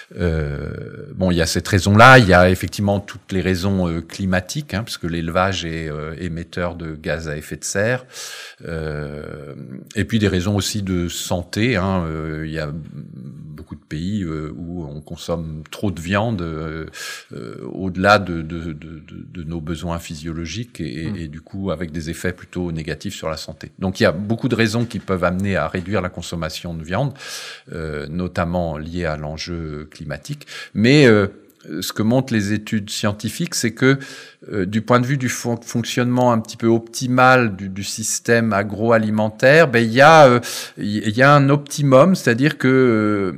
Euh, bon, il y a cette raison-là, il y a effectivement toutes les raisons euh, climatiques, hein, puisque l'élevage est euh, émetteur de gaz à effet de serre, et puis des raisons aussi de santé. Hein, il y a beaucoup de pays où on consomme trop de viande au-delà de, de, nos besoins physiologiques et, mmh. et, du coup avec des effets plutôt négatifs sur la santé. Donc il y a beaucoup de raisons qui peuvent amener à réduire la consommation de viande, notamment liées à l'enjeu climatique climatique. Mais euh, ce que montrent les études scientifiques, c'est que euh, du point de vue du fonctionnement un petit peu optimal du, système agroalimentaire, ben il y a euh, il y a un optimum, c'est-à-dire que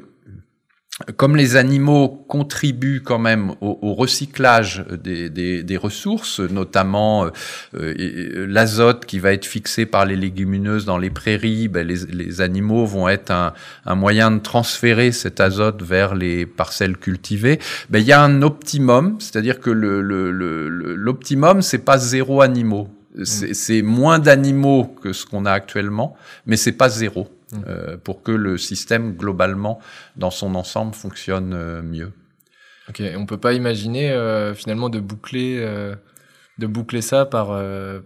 comme les animaux contribuent quand même au, recyclage des, ressources, notamment euh, euh, l'azote qui va être fixé par les légumineuses dans les prairies, ben, les, animaux vont être un, moyen de transférer cet azote vers les parcelles cultivées. Ben, il y a un optimum, c'est-à-dire que l'optimum, le, le, c'est pas zéro animaux. Mm. C'est moins d'animaux que ce qu'on a actuellement, mais c'est pas zéro. Mmh. Euh, pour que le système, globalement, dans son ensemble, fonctionne euh, mieux. Ok, on peut pas imaginer euh, finalement de boucler, de boucler ça par,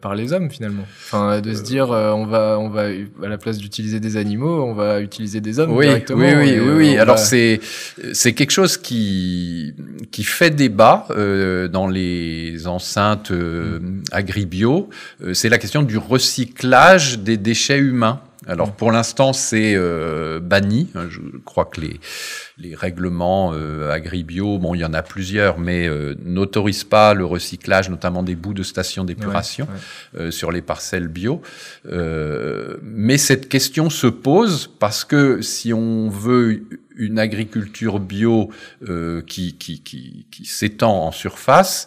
par les hommes finalement. Enfin, de se dire on va, on va à la place d'utiliser des animaux, on va utiliser des hommes oui, directement. Oui, oui, Alors c'est c'est quelque chose qui qui fait débat dans les enceintes mmh. agribio. c'est la question du recyclage des déchets humains. Alors pour l'instant, c'est euh, banni. Je crois que les, les règlements euh, agribio, bon, il y en a plusieurs, mais euh, n'autorisent pas le recyclage, notamment des bouts de stations d'épuration euh, sur les parcelles bio. mais cette question se pose parce que si on veut une agriculture bio qui, qui, qui, qui s'étend en surface,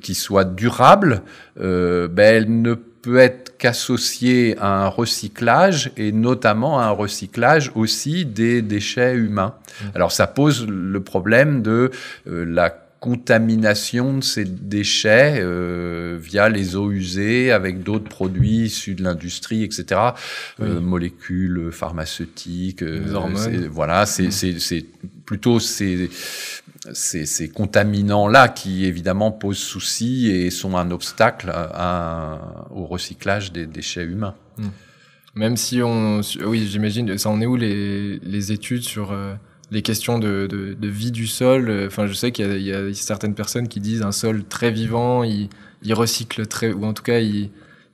qui soit durable, ben elle ne peut être qu'associer à un recyclage et notamment à un recyclage aussi des déchets humains. Mmh. Alors ça pose le problème de euh, la contamination de ces déchets euh, via les eaux usées avec d'autres produits issus de l'industrie, etc. Euh, molécules pharmaceutiques, voilà, c'est mmh. plutôt ces, contaminants-là qui évidemment posent souci et sont un obstacle au recyclage des déchets humains. Hmm. Même si on, oui, j'imagine, ça en est où les, les études sur euh, les questions de, de, vie du sol Enfin, je sais qu'il y, a certaines personnes qui disent un sol très vivant, il, recycle très, ou en tout cas il,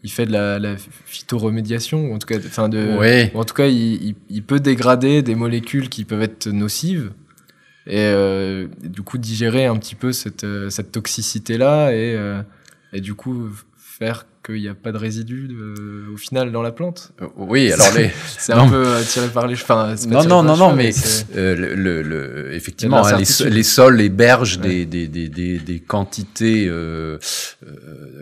fait de la, la phytoremédiation, ou en tout cas, en tout cas, il, peut dégrader des molécules qui peuvent être nocives et euh, du coup digérer un petit peu cette, euh, cette toxicité là et, euh, et du coup faire qu'il n'y a pas de résidus euh, au final dans la plante euh, Oui, alors les... c'est un peu tiré par les cheveux. non, non, non, non, mais euh, le, effectivement, hein, les, sols hébergent des, des, quantités de,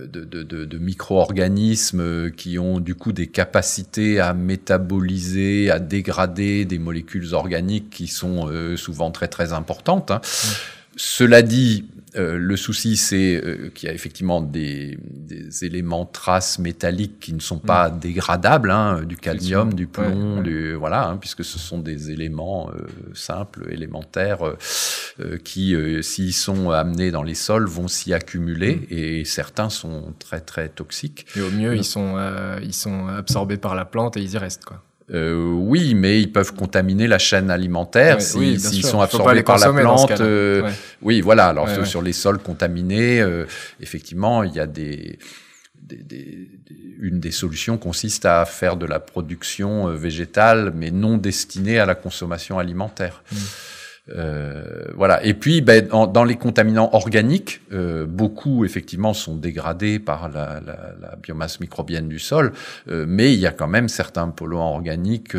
de, micro-organismes qui ont du coup des capacités à métaboliser, à dégrader des molécules organiques qui sont souvent très très importantes. Hein. Cela dit, euh, le souci, c'est euh, qu'il y a effectivement des, éléments traces métalliques qui ne sont pas mm. dégradables, hein, du calcium, du plomb, voilà, hein, puisque ce sont des éléments euh, simples, élémentaires, qui, s'ils sont amenés dans les sols, vont s'y accumuler mm. et certains sont très très toxiques. Et au mieux, ils sont ils sont absorbés par la plante et ils y restent quoi euh, oui, mais ils peuvent contaminer la chaîne alimentaire s'ils sont absorbés par la plante. Euh, oui, voilà. Alors sur les sols contaminés, euh, effectivement, il y a des, des, des, une des solutions consiste à faire de la production euh, végétale, mais non destinée à la consommation alimentaire. Mm. Euh, voilà. Et puis, ben, dans les contaminants organiques, euh, beaucoup effectivement sont dégradés par la, la, la biomasse microbienne du sol, euh, mais il y a quand même certains polluants organiques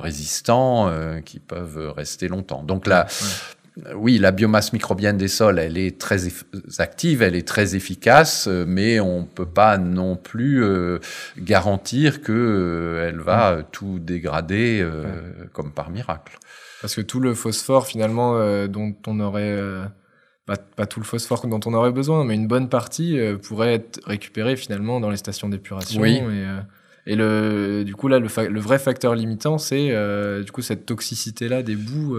résistants qui peuvent rester longtemps. Donc là, euh, oui, la biomasse microbienne des sols, elle est très active, elle est très efficace, euh, mais on ne peut pas non plus euh, garantir qu'elle elle va tout dégrader comme par miracle. Parce que tout le phosphore, finalement, dont on aurait... Pas, tout le phosphore dont on aurait besoin, mais une bonne partie pourrait être récupérée finalement dans les stations d'épuration. Oui. Et, le, du coup, là, le, vrai facteur limitant, c'est du coup cette toxicité-là des boues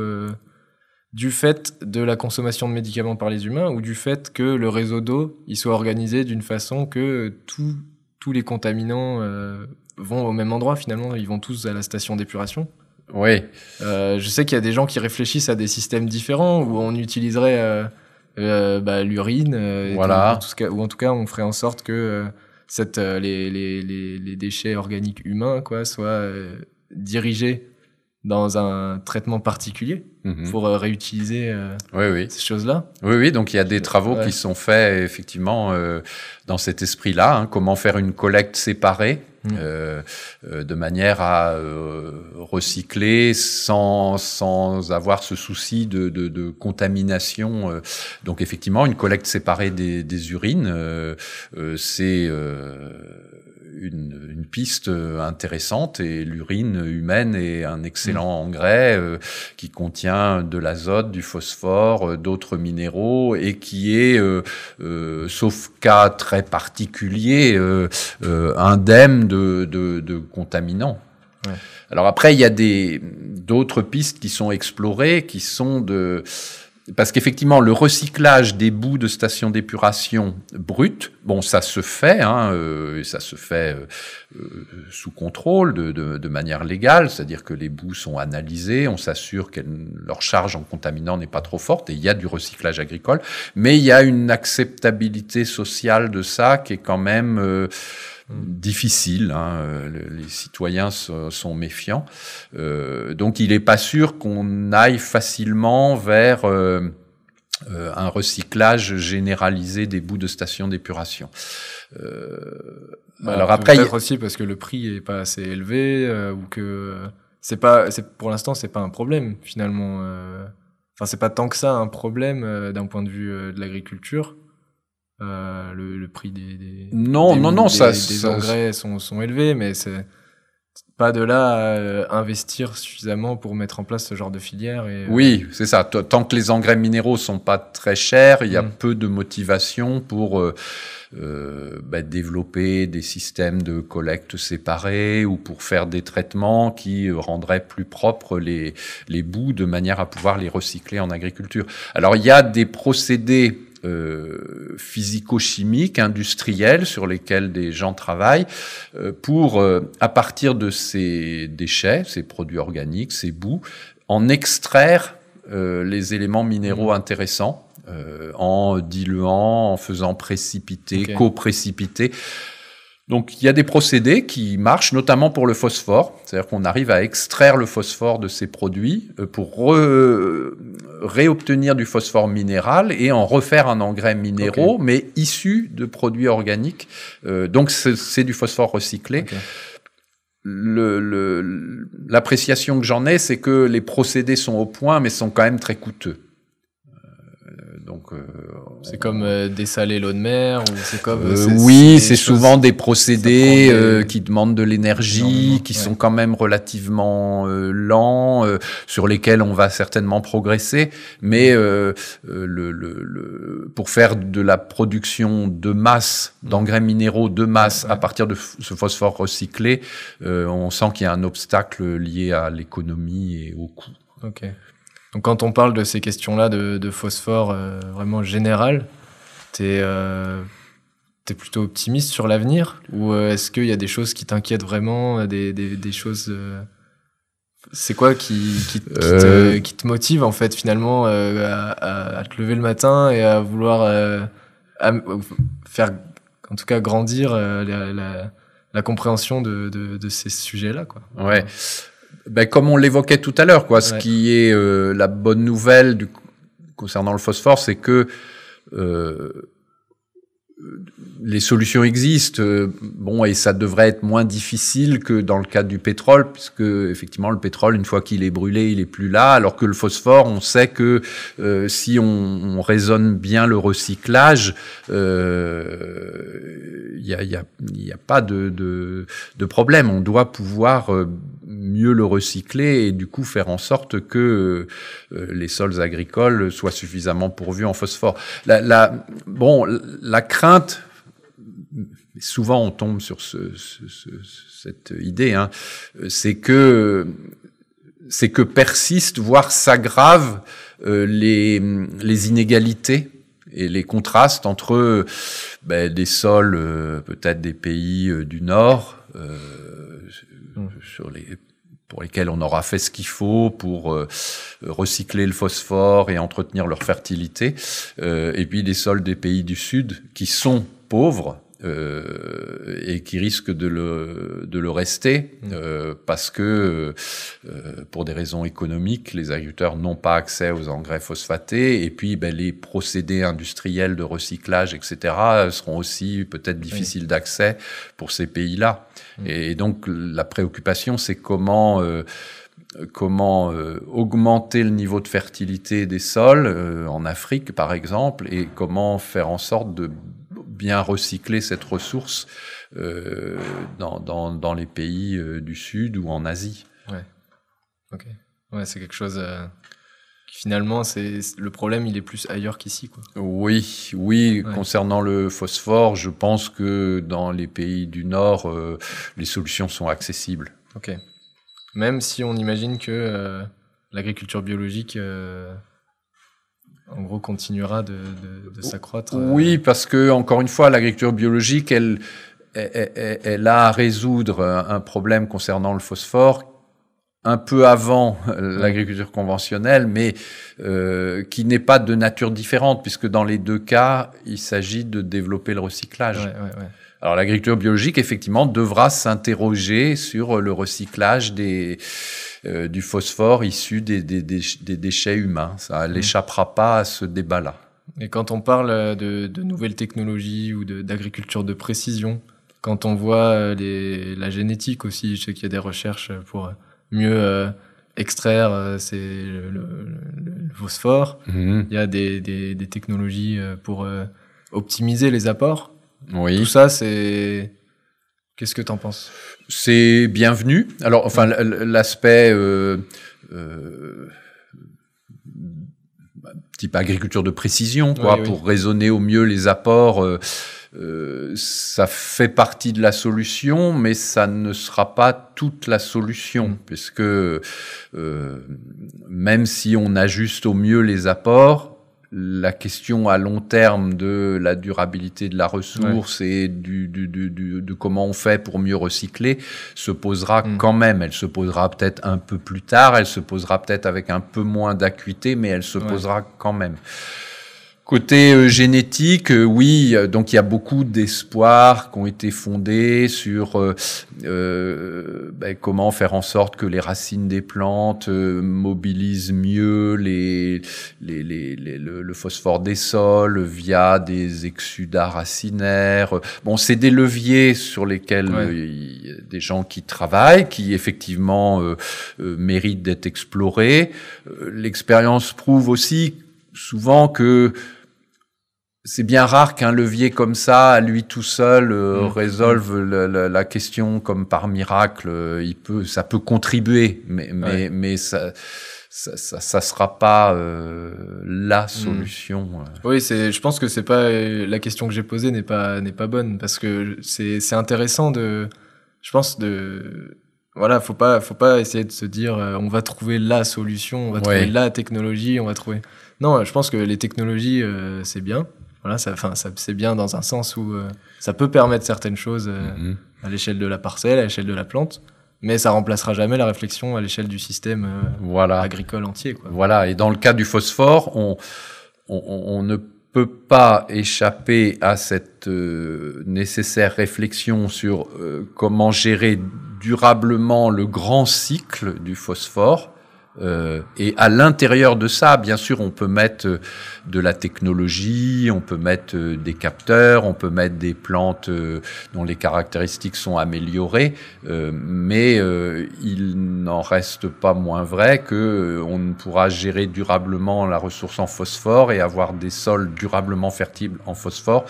du fait de la consommation de médicaments par les humains ou du fait que le réseau d'eau il soit organisé d'une façon que tous les contaminants euh, vont au même endroit finalement, ils vont tous à la station d'épuration. Oui. Euh, je sais qu'il y a des gens qui réfléchissent à des systèmes différents où on utiliserait euh, bah, l'urine, voilà. ou en tout cas on ferait en sorte que les, déchets organiques humains quoi soient dirigés dans un traitement particulier mhm. pour euh, réutiliser euh, ces choses-là. Oui, oui, donc il y a des travaux qui sont faits effectivement euh, dans cet esprit-là, hein. comment faire une collecte séparée mm. de manière à recycler sans, sans avoir ce souci de, contamination. Donc effectivement, une collecte séparée des, des urines, c'est une, piste euh, intéressante et l'urine humaine est un excellent mm. engrais euh, qui contient de l'azote, du phosphore, euh, d'autres minéraux et qui est, sauf cas très particulier, indemne de, contaminants. Alors après, il y a des d'autres pistes qui sont explorées, qui sont de parce qu'effectivement, le recyclage des bouts de stations d'épuration brutes, bon, ça se fait, hein, euh, ça se fait euh, euh, sous contrôle, de, manière légale, c'est-à-dire que les bouts sont analysés, on s'assure que leur charge en contaminant n'est pas trop forte, et il y a du recyclage agricole, mais il y a une acceptabilité sociale de ça qui est quand même... Mm. difficile. Hein, euh, les citoyens sont méfiants. Euh, donc il n'est pas sûr qu'on aille facilement vers euh, un recyclage généralisé des bouts de stations d'épuration. Bah, alors après, peut aussi parce que le prix est pas assez élevé ou que c'est pas, c'est pour l'instant c'est pas un problème finalement. Enfin c'est pas tant que ça un problème d'un point de vue de l'agriculture euh, le, prix des, des engrais sont, sont élevés mais c'est pas de là à euh, investir suffisamment pour mettre en place ce genre de filière euh, oui c'est ça tant que les engrais minéraux sont pas très chers il y a mm. peu de motivation pour bah, développer des systèmes de collecte séparés ou pour faire des traitements qui rendraient plus propres les les bouts de manière à pouvoir les recycler en agriculture alors il y a des procédés euh, physico-chimiques, industriels sur lesquels des gens travaillent euh, pour, euh, à partir de ces déchets, ces produits organiques, ces bouts, en extraire les éléments minéraux mmh. intéressants en diluant, en faisant précipiter, co-précipiter. Donc il y a des procédés qui marchent, notamment pour le phosphore, c'est-à-dire qu'on arrive à extraire le phosphore de ces produits euh, pour réobtenir du phosphore minéral et en refaire un engrais minéraux, mais issu de produits organiques. Euh, donc c'est du phosphore recyclé. l'appréciation que j'en ai, c'est que les procédés sont au point, mais sont quand même très coûteux. Euh, c'est comme euh, dessaler l'eau de mer ou c'est comme. Euh, oui, c'est souvent des procédés qui demandent de l'énergie, qui sont quand même relativement lents, sur lesquels on va certainement progresser, mais le, le, pour faire de la production de masse d'engrais minéraux de masse à partir de ce phosphore recyclé, on sent qu'il y a un obstacle lié à l'économie et au coût. OK. Donc quand on parle de ces questions-là de, de, phosphore euh, vraiment général, tu es, es, euh, plutôt optimiste sur l'avenir Ou euh, est-ce qu'il y a des choses qui t'inquiètent vraiment Des, des, des choses... C'est quoi qui, qui, te, motive en fait finalement à, à, te lever le matin et à vouloir faire en tout cas grandir la, la, la, compréhension de, de, de ces sujets-là quoi. Ouais ben, comme on l'évoquait tout à l'heure, quoi, ce qui est euh, la bonne nouvelle du, concernant le phosphore, c'est que euh, les solutions existent. Euh, bon, et ça devrait être moins difficile que dans le cas du pétrole, puisque effectivement le pétrole, une fois qu'il est brûlé, il est plus là. Alors que le phosphore, on sait que si on, raisonne bien le recyclage, il n'y a, pas de, de, problème. On doit pouvoir mieux le recycler et du coup faire en sorte que euh, les sols agricoles soient suffisamment pourvus en phosphore. La, bon, la crainte, souvent on tombe sur cette idée, hein, c'est que c'est que persistent, voire s'aggravent euh, les, les inégalités et les contrastes entre ben, des sols, euh, peut-être des pays du Nord, mmh. sur les pour lesquels on aura fait ce qu'il faut pour euh, recycler le phosphore et entretenir leur fertilité, euh, et puis des sols des pays du Sud qui sont pauvres euh, et qui risque de le, de le rester mmh. euh, parce que euh, pour des raisons économiques, les agriculteurs n'ont pas accès aux engrais phosphatés et puis ben, les procédés industriels de recyclage, etc., seront aussi peut-être difficiles d'accès pour ces pays-là. Mmh. Et donc la préoccupation, c'est comment comment augmenter le niveau de fertilité des sols en Afrique par exemple et comment faire en sorte de bien recycler cette ressource euh, dans, dans, dans, les pays euh, du Sud ou en Asie. Ouais. Ok. Ouais, c'est quelque chose. Euh, qui, finalement, c'est le problème, il est plus ailleurs qu'ici, quoi. Oui, oui. Concernant le phosphore, je pense que dans les pays du Nord, les solutions sont accessibles. Ok. Même si on imagine que l'agriculture biologique en gros, continuera de, s'accroître. Euh, oui, parce que encore une fois, l'agriculture biologique, elle, elle, a à résoudre euh, un problème concernant le phosphore un peu avant euh, l'agriculture conventionnelle, mais qui n'est pas de nature différente, puisque dans les deux cas, il s'agit de développer le recyclage. Ouais, alors l'agriculture biologique, effectivement, devra s'interroger sur euh, le recyclage euh, du phosphore issu des, déchets humains. Ça n'échappera mmh. pas à ce débat-là. Et quand on parle euh, de, nouvelles technologies ou d'agriculture de, précision, quand on voit la génétique aussi, je sais qu'il y a des recherches pour mieux... extraire le, phosphore. Mmh. Il y a des, technologies pour optimiser les apports. Oui. Tout ça, c'est. Qu'est-ce que tu en penses C'est bienvenu. Alors, enfin, l'aspect. Euh, euh, bah, type agriculture de précision, quoi, pour raisonner au mieux les apports. Euh, euh, ça fait partie de la solution, mais ça ne sera pas toute la solution, mm. puisque euh, même si on ajuste au mieux les apports, la question à long terme de la durabilité de la ressource et du, de comment on fait pour mieux recycler se posera mm. quand même. Elle se posera peut-être un peu plus tard, elle se posera peut-être avec un peu moins d'acuité, mais elle se posera quand même. Côté euh, génétique, euh, oui, euh, donc il y a beaucoup d'espoirs qui ont été fondés sur ben, comment faire en sorte que les racines des plantes mobilisent mieux les, le, phosphore des sols via des exudats racinaires. Bon, c'est des leviers sur lesquels y a des gens qui travaillent, qui effectivement méritent d'être explorés. L'expérience prouve aussi souvent que c'est bien rare qu'un levier comme ça, à lui tout seul, euh, mm. résolve mm. La, question comme par miracle. Euh, il peut, ça peut contribuer, mais mais, mais ça, ça, ça, sera pas euh, la mm. solution. Oui, c'est. Je pense que c'est pas la question que j'ai posée n'est pas n'est pas bonne parce que c'est c'est intéressant de. Je pense de voilà, faut pas, faut pas essayer de se dire on va trouver la solution, on va trouver la technologie, on va trouver. Non, je pense que les technologies c'est bien, voilà, ça, c'est bien dans un sens où euh, ça peut permettre certaines choses euh, mhm. à l'échelle de la parcelle, à l'échelle de la plante, mais ça remplacera jamais la réflexion à l'échelle du système euh, agricole entier. Voilà. Et dans le cas du phosphore, on, ne peut pas échapper à cette nécessaire réflexion sur comment gérer durablement le grand cycle du phosphore. Euh, et à l'intérieur de ça, bien sûr, on peut mettre euh, de la technologie, on peut mettre euh, des capteurs, on peut mettre des plantes dont les caractéristiques sont améliorées, mais il n'en reste pas moins vrai qu'on ne pourra gérer durablement la ressource en phosphore et avoir des sols durablement fertiles en phosphore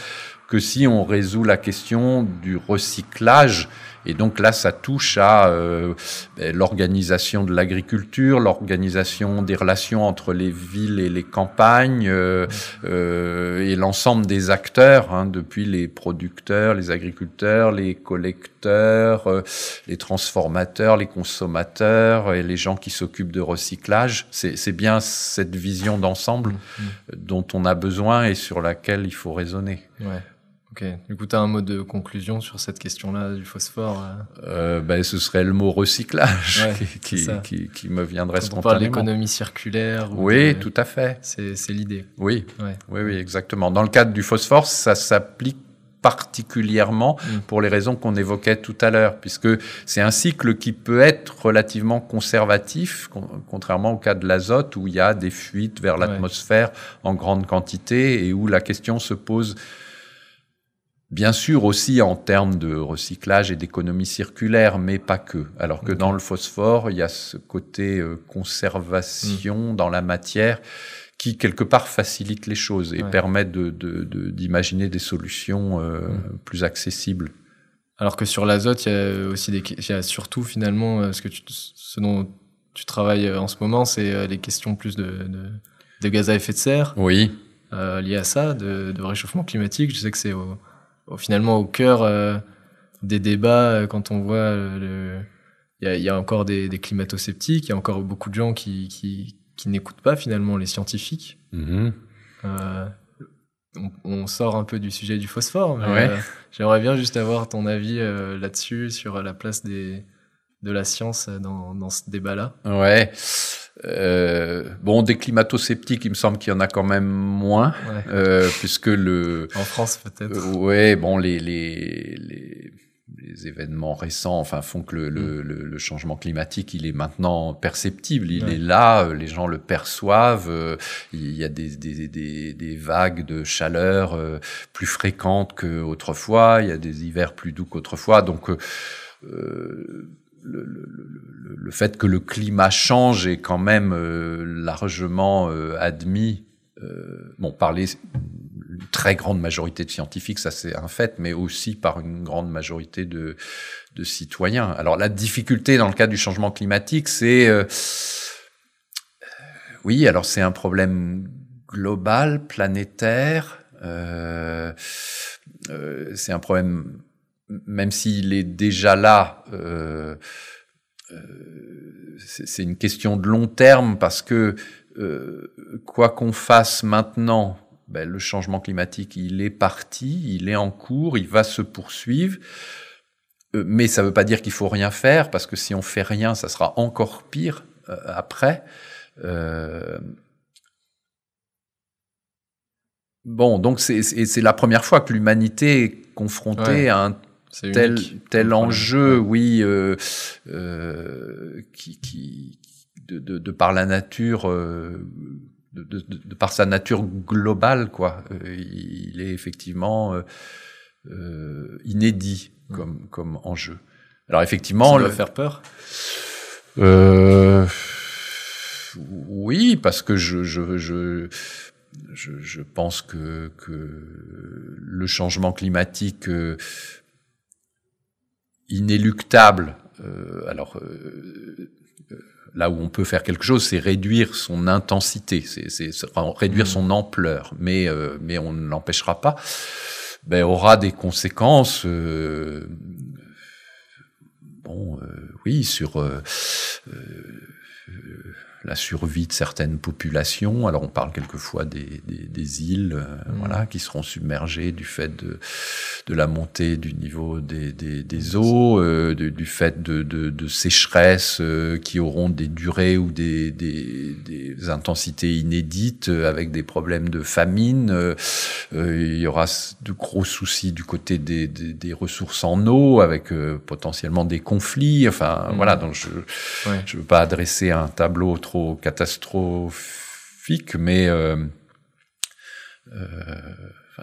que si on résout la question du recyclage et donc là, ça touche à euh, ben, l'organisation de l'agriculture, l'organisation des relations entre les villes et les campagnes euh, euh, et l'ensemble des acteurs, hein, depuis les producteurs, les agriculteurs, les collecteurs, les transformateurs, les consommateurs et les gens qui s'occupent de recyclage. C'est bien cette vision d'ensemble mmh, mmh. dont on a besoin et sur laquelle il faut raisonner. Ouais. Ok. Du tu as un mot de conclusion sur cette question-là du phosphore euh euh, ben, Ce serait le mot recyclage qui, qui, me viendrait Quand spontanément. On parle d'économie circulaire. Oui, tout à fait. C'est l'idée. Oui. oui, oui, exactement. Dans le cadre du phosphore, ça s'applique particulièrement mm. pour les raisons qu'on évoquait tout à l'heure, puisque c'est un cycle qui peut être relativement conservatif, contrairement au cas de l'azote, où il y a des fuites vers l'atmosphère en grande quantité et où la question se pose Bien sûr aussi en termes de recyclage et d'économie circulaire, mais pas que. Alors que dans le phosphore, il y a ce côté euh, conservation hmm. dans la matière qui quelque part facilite les choses et permet d'imaginer de, des solutions euh, hmm. plus accessibles. Alors que sur l'azote, il y a aussi des, surtout finalement euh, ce que ce dont tu travailles en ce moment, c'est les questions plus de, gaz à effet de serre. Oui. liées à ça, de, réchauffement climatique. Je sais que c'est finalement au cœur euh, des débats euh, quand on voit euh, le il y a, encore des, climato-sceptiques, il y a encore beaucoup de gens qui, n'écoutent pas finalement les scientifiques. Mm-hmm. on, sort un peu du sujet du phosphore, mais j'aimerais bien juste avoir ton avis là-dessus, sur la place des, de la science dans, dans ce débat-là. Ouais. Euh, bon, des climato-sceptiques, il me semble qu'il y en a quand même moins, euh, puisque le... En France, peut-être. Euh, ouais, bon, les, les, les, événements récents, enfin, font que le, le, mm. le, changement climatique, il est maintenant perceptible, il est là, euh, les gens le perçoivent, il y a des, des, des, des vagues de chaleur plus fréquentes qu'autrefois, il y a des hivers plus doux qu'autrefois, donc... Euh, le, le, le, fait que le climat change est quand même euh, largement euh, admis euh, bon, par les, très grande majorité de scientifiques, ça c'est un fait, mais aussi par une grande majorité de, de citoyens. Alors la difficulté dans le cas du changement climatique, c'est... oui, alors c'est un problème global, planétaire. c'est un problème même s'il est déjà là, euh, euh, c'est une question de long terme parce que euh, quoi qu'on fasse maintenant, ben, le changement climatique, il est parti, il est en cours, il va se poursuivre. Euh, mais ça ne veut pas dire qu'il faut rien faire, parce que si on fait rien, ça sera encore pire euh, après. Euh, bon, donc c'est la première fois que l'humanité est confrontée à un tel, tel enjeu, oui, euh, euh, qui, qui de, de, par la nature, euh, de, par sa nature globale, quoi. il est effectivement inédit comme, comme enjeu. Alors effectivement, le faire peur. oui, parce que je, je, je je, je, pense que, que, le changement climatique inéluctable. Euh, alors euh, euh, là où on peut faire quelque chose, c'est réduire son intensité, c'est réduire mmh. son ampleur, mais, mais on ne l'empêchera pas, ben, aura des conséquences, bon, oui, sur la survie de certaines populations. Alors on parle quelquefois des, des, des îles, euh, mmh. voilà, qui seront submergées du fait de, de la montée du niveau des, des, des mmh. eaux, euh, du fait de, de, de sécheresses euh, qui auront des durées ou des, des, des intensités inédites, avec des problèmes de famine. il y aura de gros soucis du côté des, des, des ressources en eau, avec potentiellement des conflits. Enfin mmh. voilà, donc je ne veux pas adresser un tableau trop catastrophique, mais euh, euh,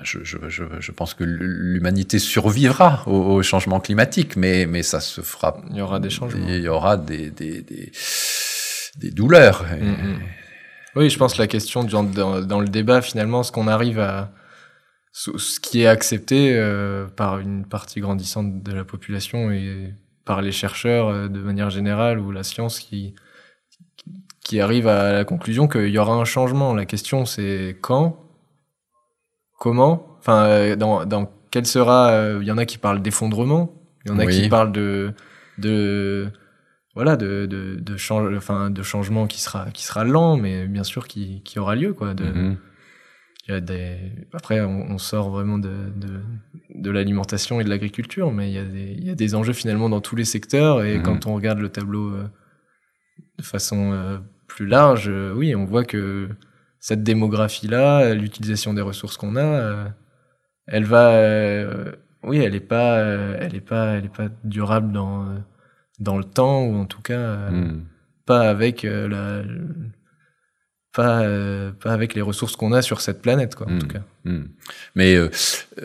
je, je, pense que l'humanité survivra au, changement climatique, mais, mais ça se fera. Il y aura des changements. Il y aura des, des, douleurs. Mm, mm. Oui, je pense que la question dans, le débat, finalement, ce qu'on arrive à. ce qui est accepté euh, par une partie grandissante de la population et par les chercheurs de manière générale ou la science qui qui arrive à la conclusion qu'il y aura un changement. La question, c'est quand, comment, enfin, euh, dans, dans quel sera. Euh, il y en a qui parlent d'effondrement, il y en a qui parlent de, de voilà, de, de, de, change, enfin, de changement qui sera, qui sera lent, mais bien sûr qui, qui aura lieu, quoi. De, mhm. des... Après, on, sort vraiment de, de, de l'alimentation et de l'agriculture, mais il y, a des, y a des enjeux finalement dans tous les secteurs, et mhm. quand on regarde le tableau. Euh, de façon plus large, euh, oui, on voit que cette démographie-là, l'utilisation des ressources qu'on a, euh, elle va, euh, oui, elle est pas, elle est pas, elle est pas durable dans dans le temps ou en tout cas hmm. pas avec la, pas, avec les ressources qu'on a sur cette planète, quoi, en hmm. tout cas. Hmm. Mais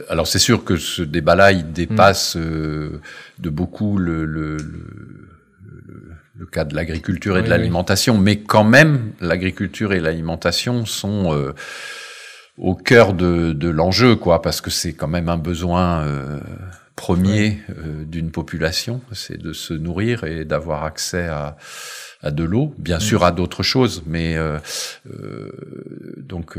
alors c'est sûr que ce débat-là, il dépasse de beaucoup le, le cas de l'agriculture et de l'alimentation, mais quand même, l'agriculture et l'alimentation sont euh, au cœur de, l'enjeu, quoi, parce que c'est quand même un besoin euh, premier euh, d'une population, c'est de se nourrir et d'avoir accès à, de l'eau, bien mm. sûr à d'autres choses, mais donc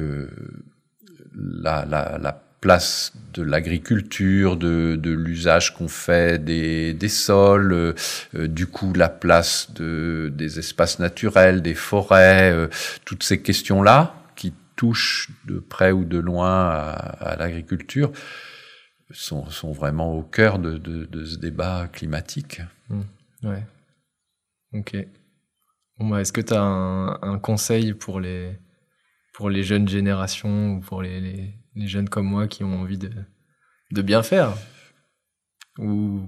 la place de l'agriculture, de, de l'usage qu'on fait des, sols, euh, euh, du coup la place de, des espaces naturels, des forêts, euh, toutes ces questions-là qui touchent de près ou de loin à, l'agriculture sont, vraiment au cœur de, ce débat climatique. Mmh. ouais. Ok. Bah, est-ce que tu as un, conseil pour les, pour les jeunes générations ou pour les les jeunes comme moi qui ont envie de, bien faire. Ou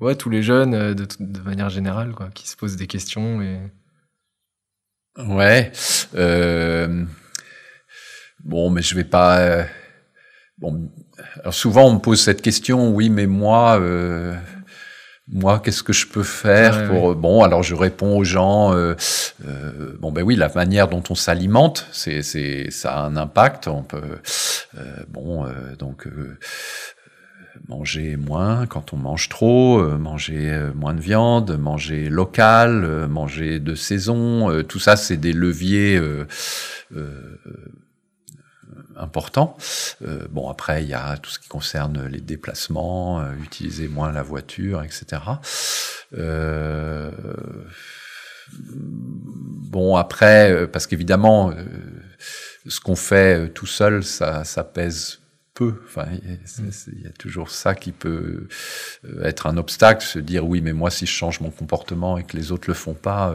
ouais, tous les jeunes euh, de, manière générale, quoi, qui se posent des questions et. Ouais. Euh, bon, mais je vais pas. Euh, bon, alors souvent on me pose cette question. Oui, mais moi, moi, qu'est-ce que je peux faire pour euh, bon Alors je réponds aux gens. Euh, euh, bon ben oui, la manière dont on s'alimente, c'est ça a un impact. On peut bon donc manger moins quand on mange trop, manger moins de viande, manger local, manger de saison. tout ça, c'est des leviers important. Euh, bon, après, il y a tout ce qui concerne les déplacements, euh, utiliser moins la voiture, etc. Euh, bon, après, parce qu'évidemment, ce qu'on fait tout seul, ça, ça pèse Enfin, mm. il y a toujours ça qui peut être un obstacle, se dire oui, mais moi si je change mon comportement et que les autres le font pas,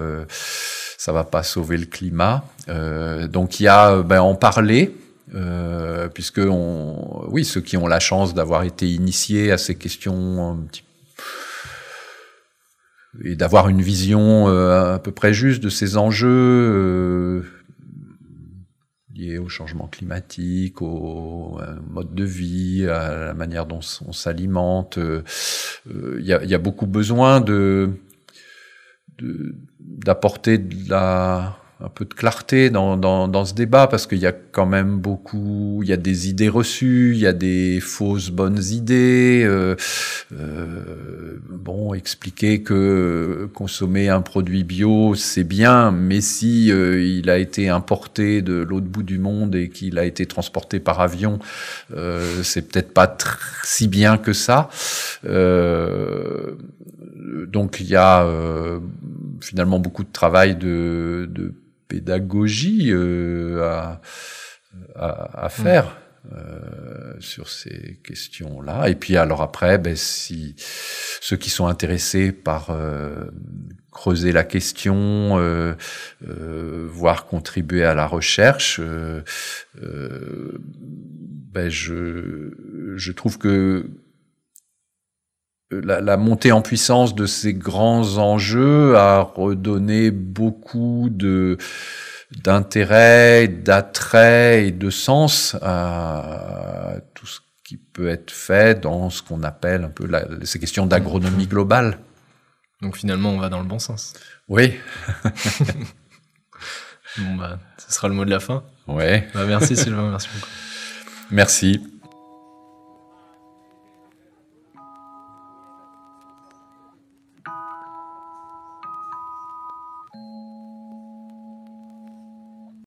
ça va pas sauver le climat. donc il y a ben, en parler, euh, puisque on, oui, ceux qui ont la chance d'avoir été initiés à ces questions et d'avoir une vision euh, à peu près juste de ces enjeux euh, liés au changement climatique, au, mode de vie, à la manière dont on s'alimente. Il y, a beaucoup besoin de d'apporter de la un peu de clarté dans, dans, ce débat parce qu'il y a quand même beaucoup, il y a des idées reçues, il y a des fausses bonnes idées. Euh, euh, bon, expliquer que consommer un produit bio c'est bien, mais si euh, il a été importé de l'autre bout du monde et qu'il a été transporté par avion, c'est peut-être pas si bien que ça. donc il y a finalement beaucoup de travail de pédagogie euh, à, mm. faire. Euh, sur ces questions-là. Et puis alors après, ben, si ceux qui sont intéressés par euh, creuser la question, voire contribuer à la recherche, ben, je, je trouve que la, montée en puissance de ces grands enjeux a redonné beaucoup d'intérêt, d'attrait et de sens à tout ce qui peut être fait dans ce qu'on appelle un peu ces questions d'agronomie globale. Donc finalement, on va dans le bon sens. Oui. bon bah, ce sera le mot de la fin. Ouais. Bah, merci Sylvain, merci beaucoup. Merci.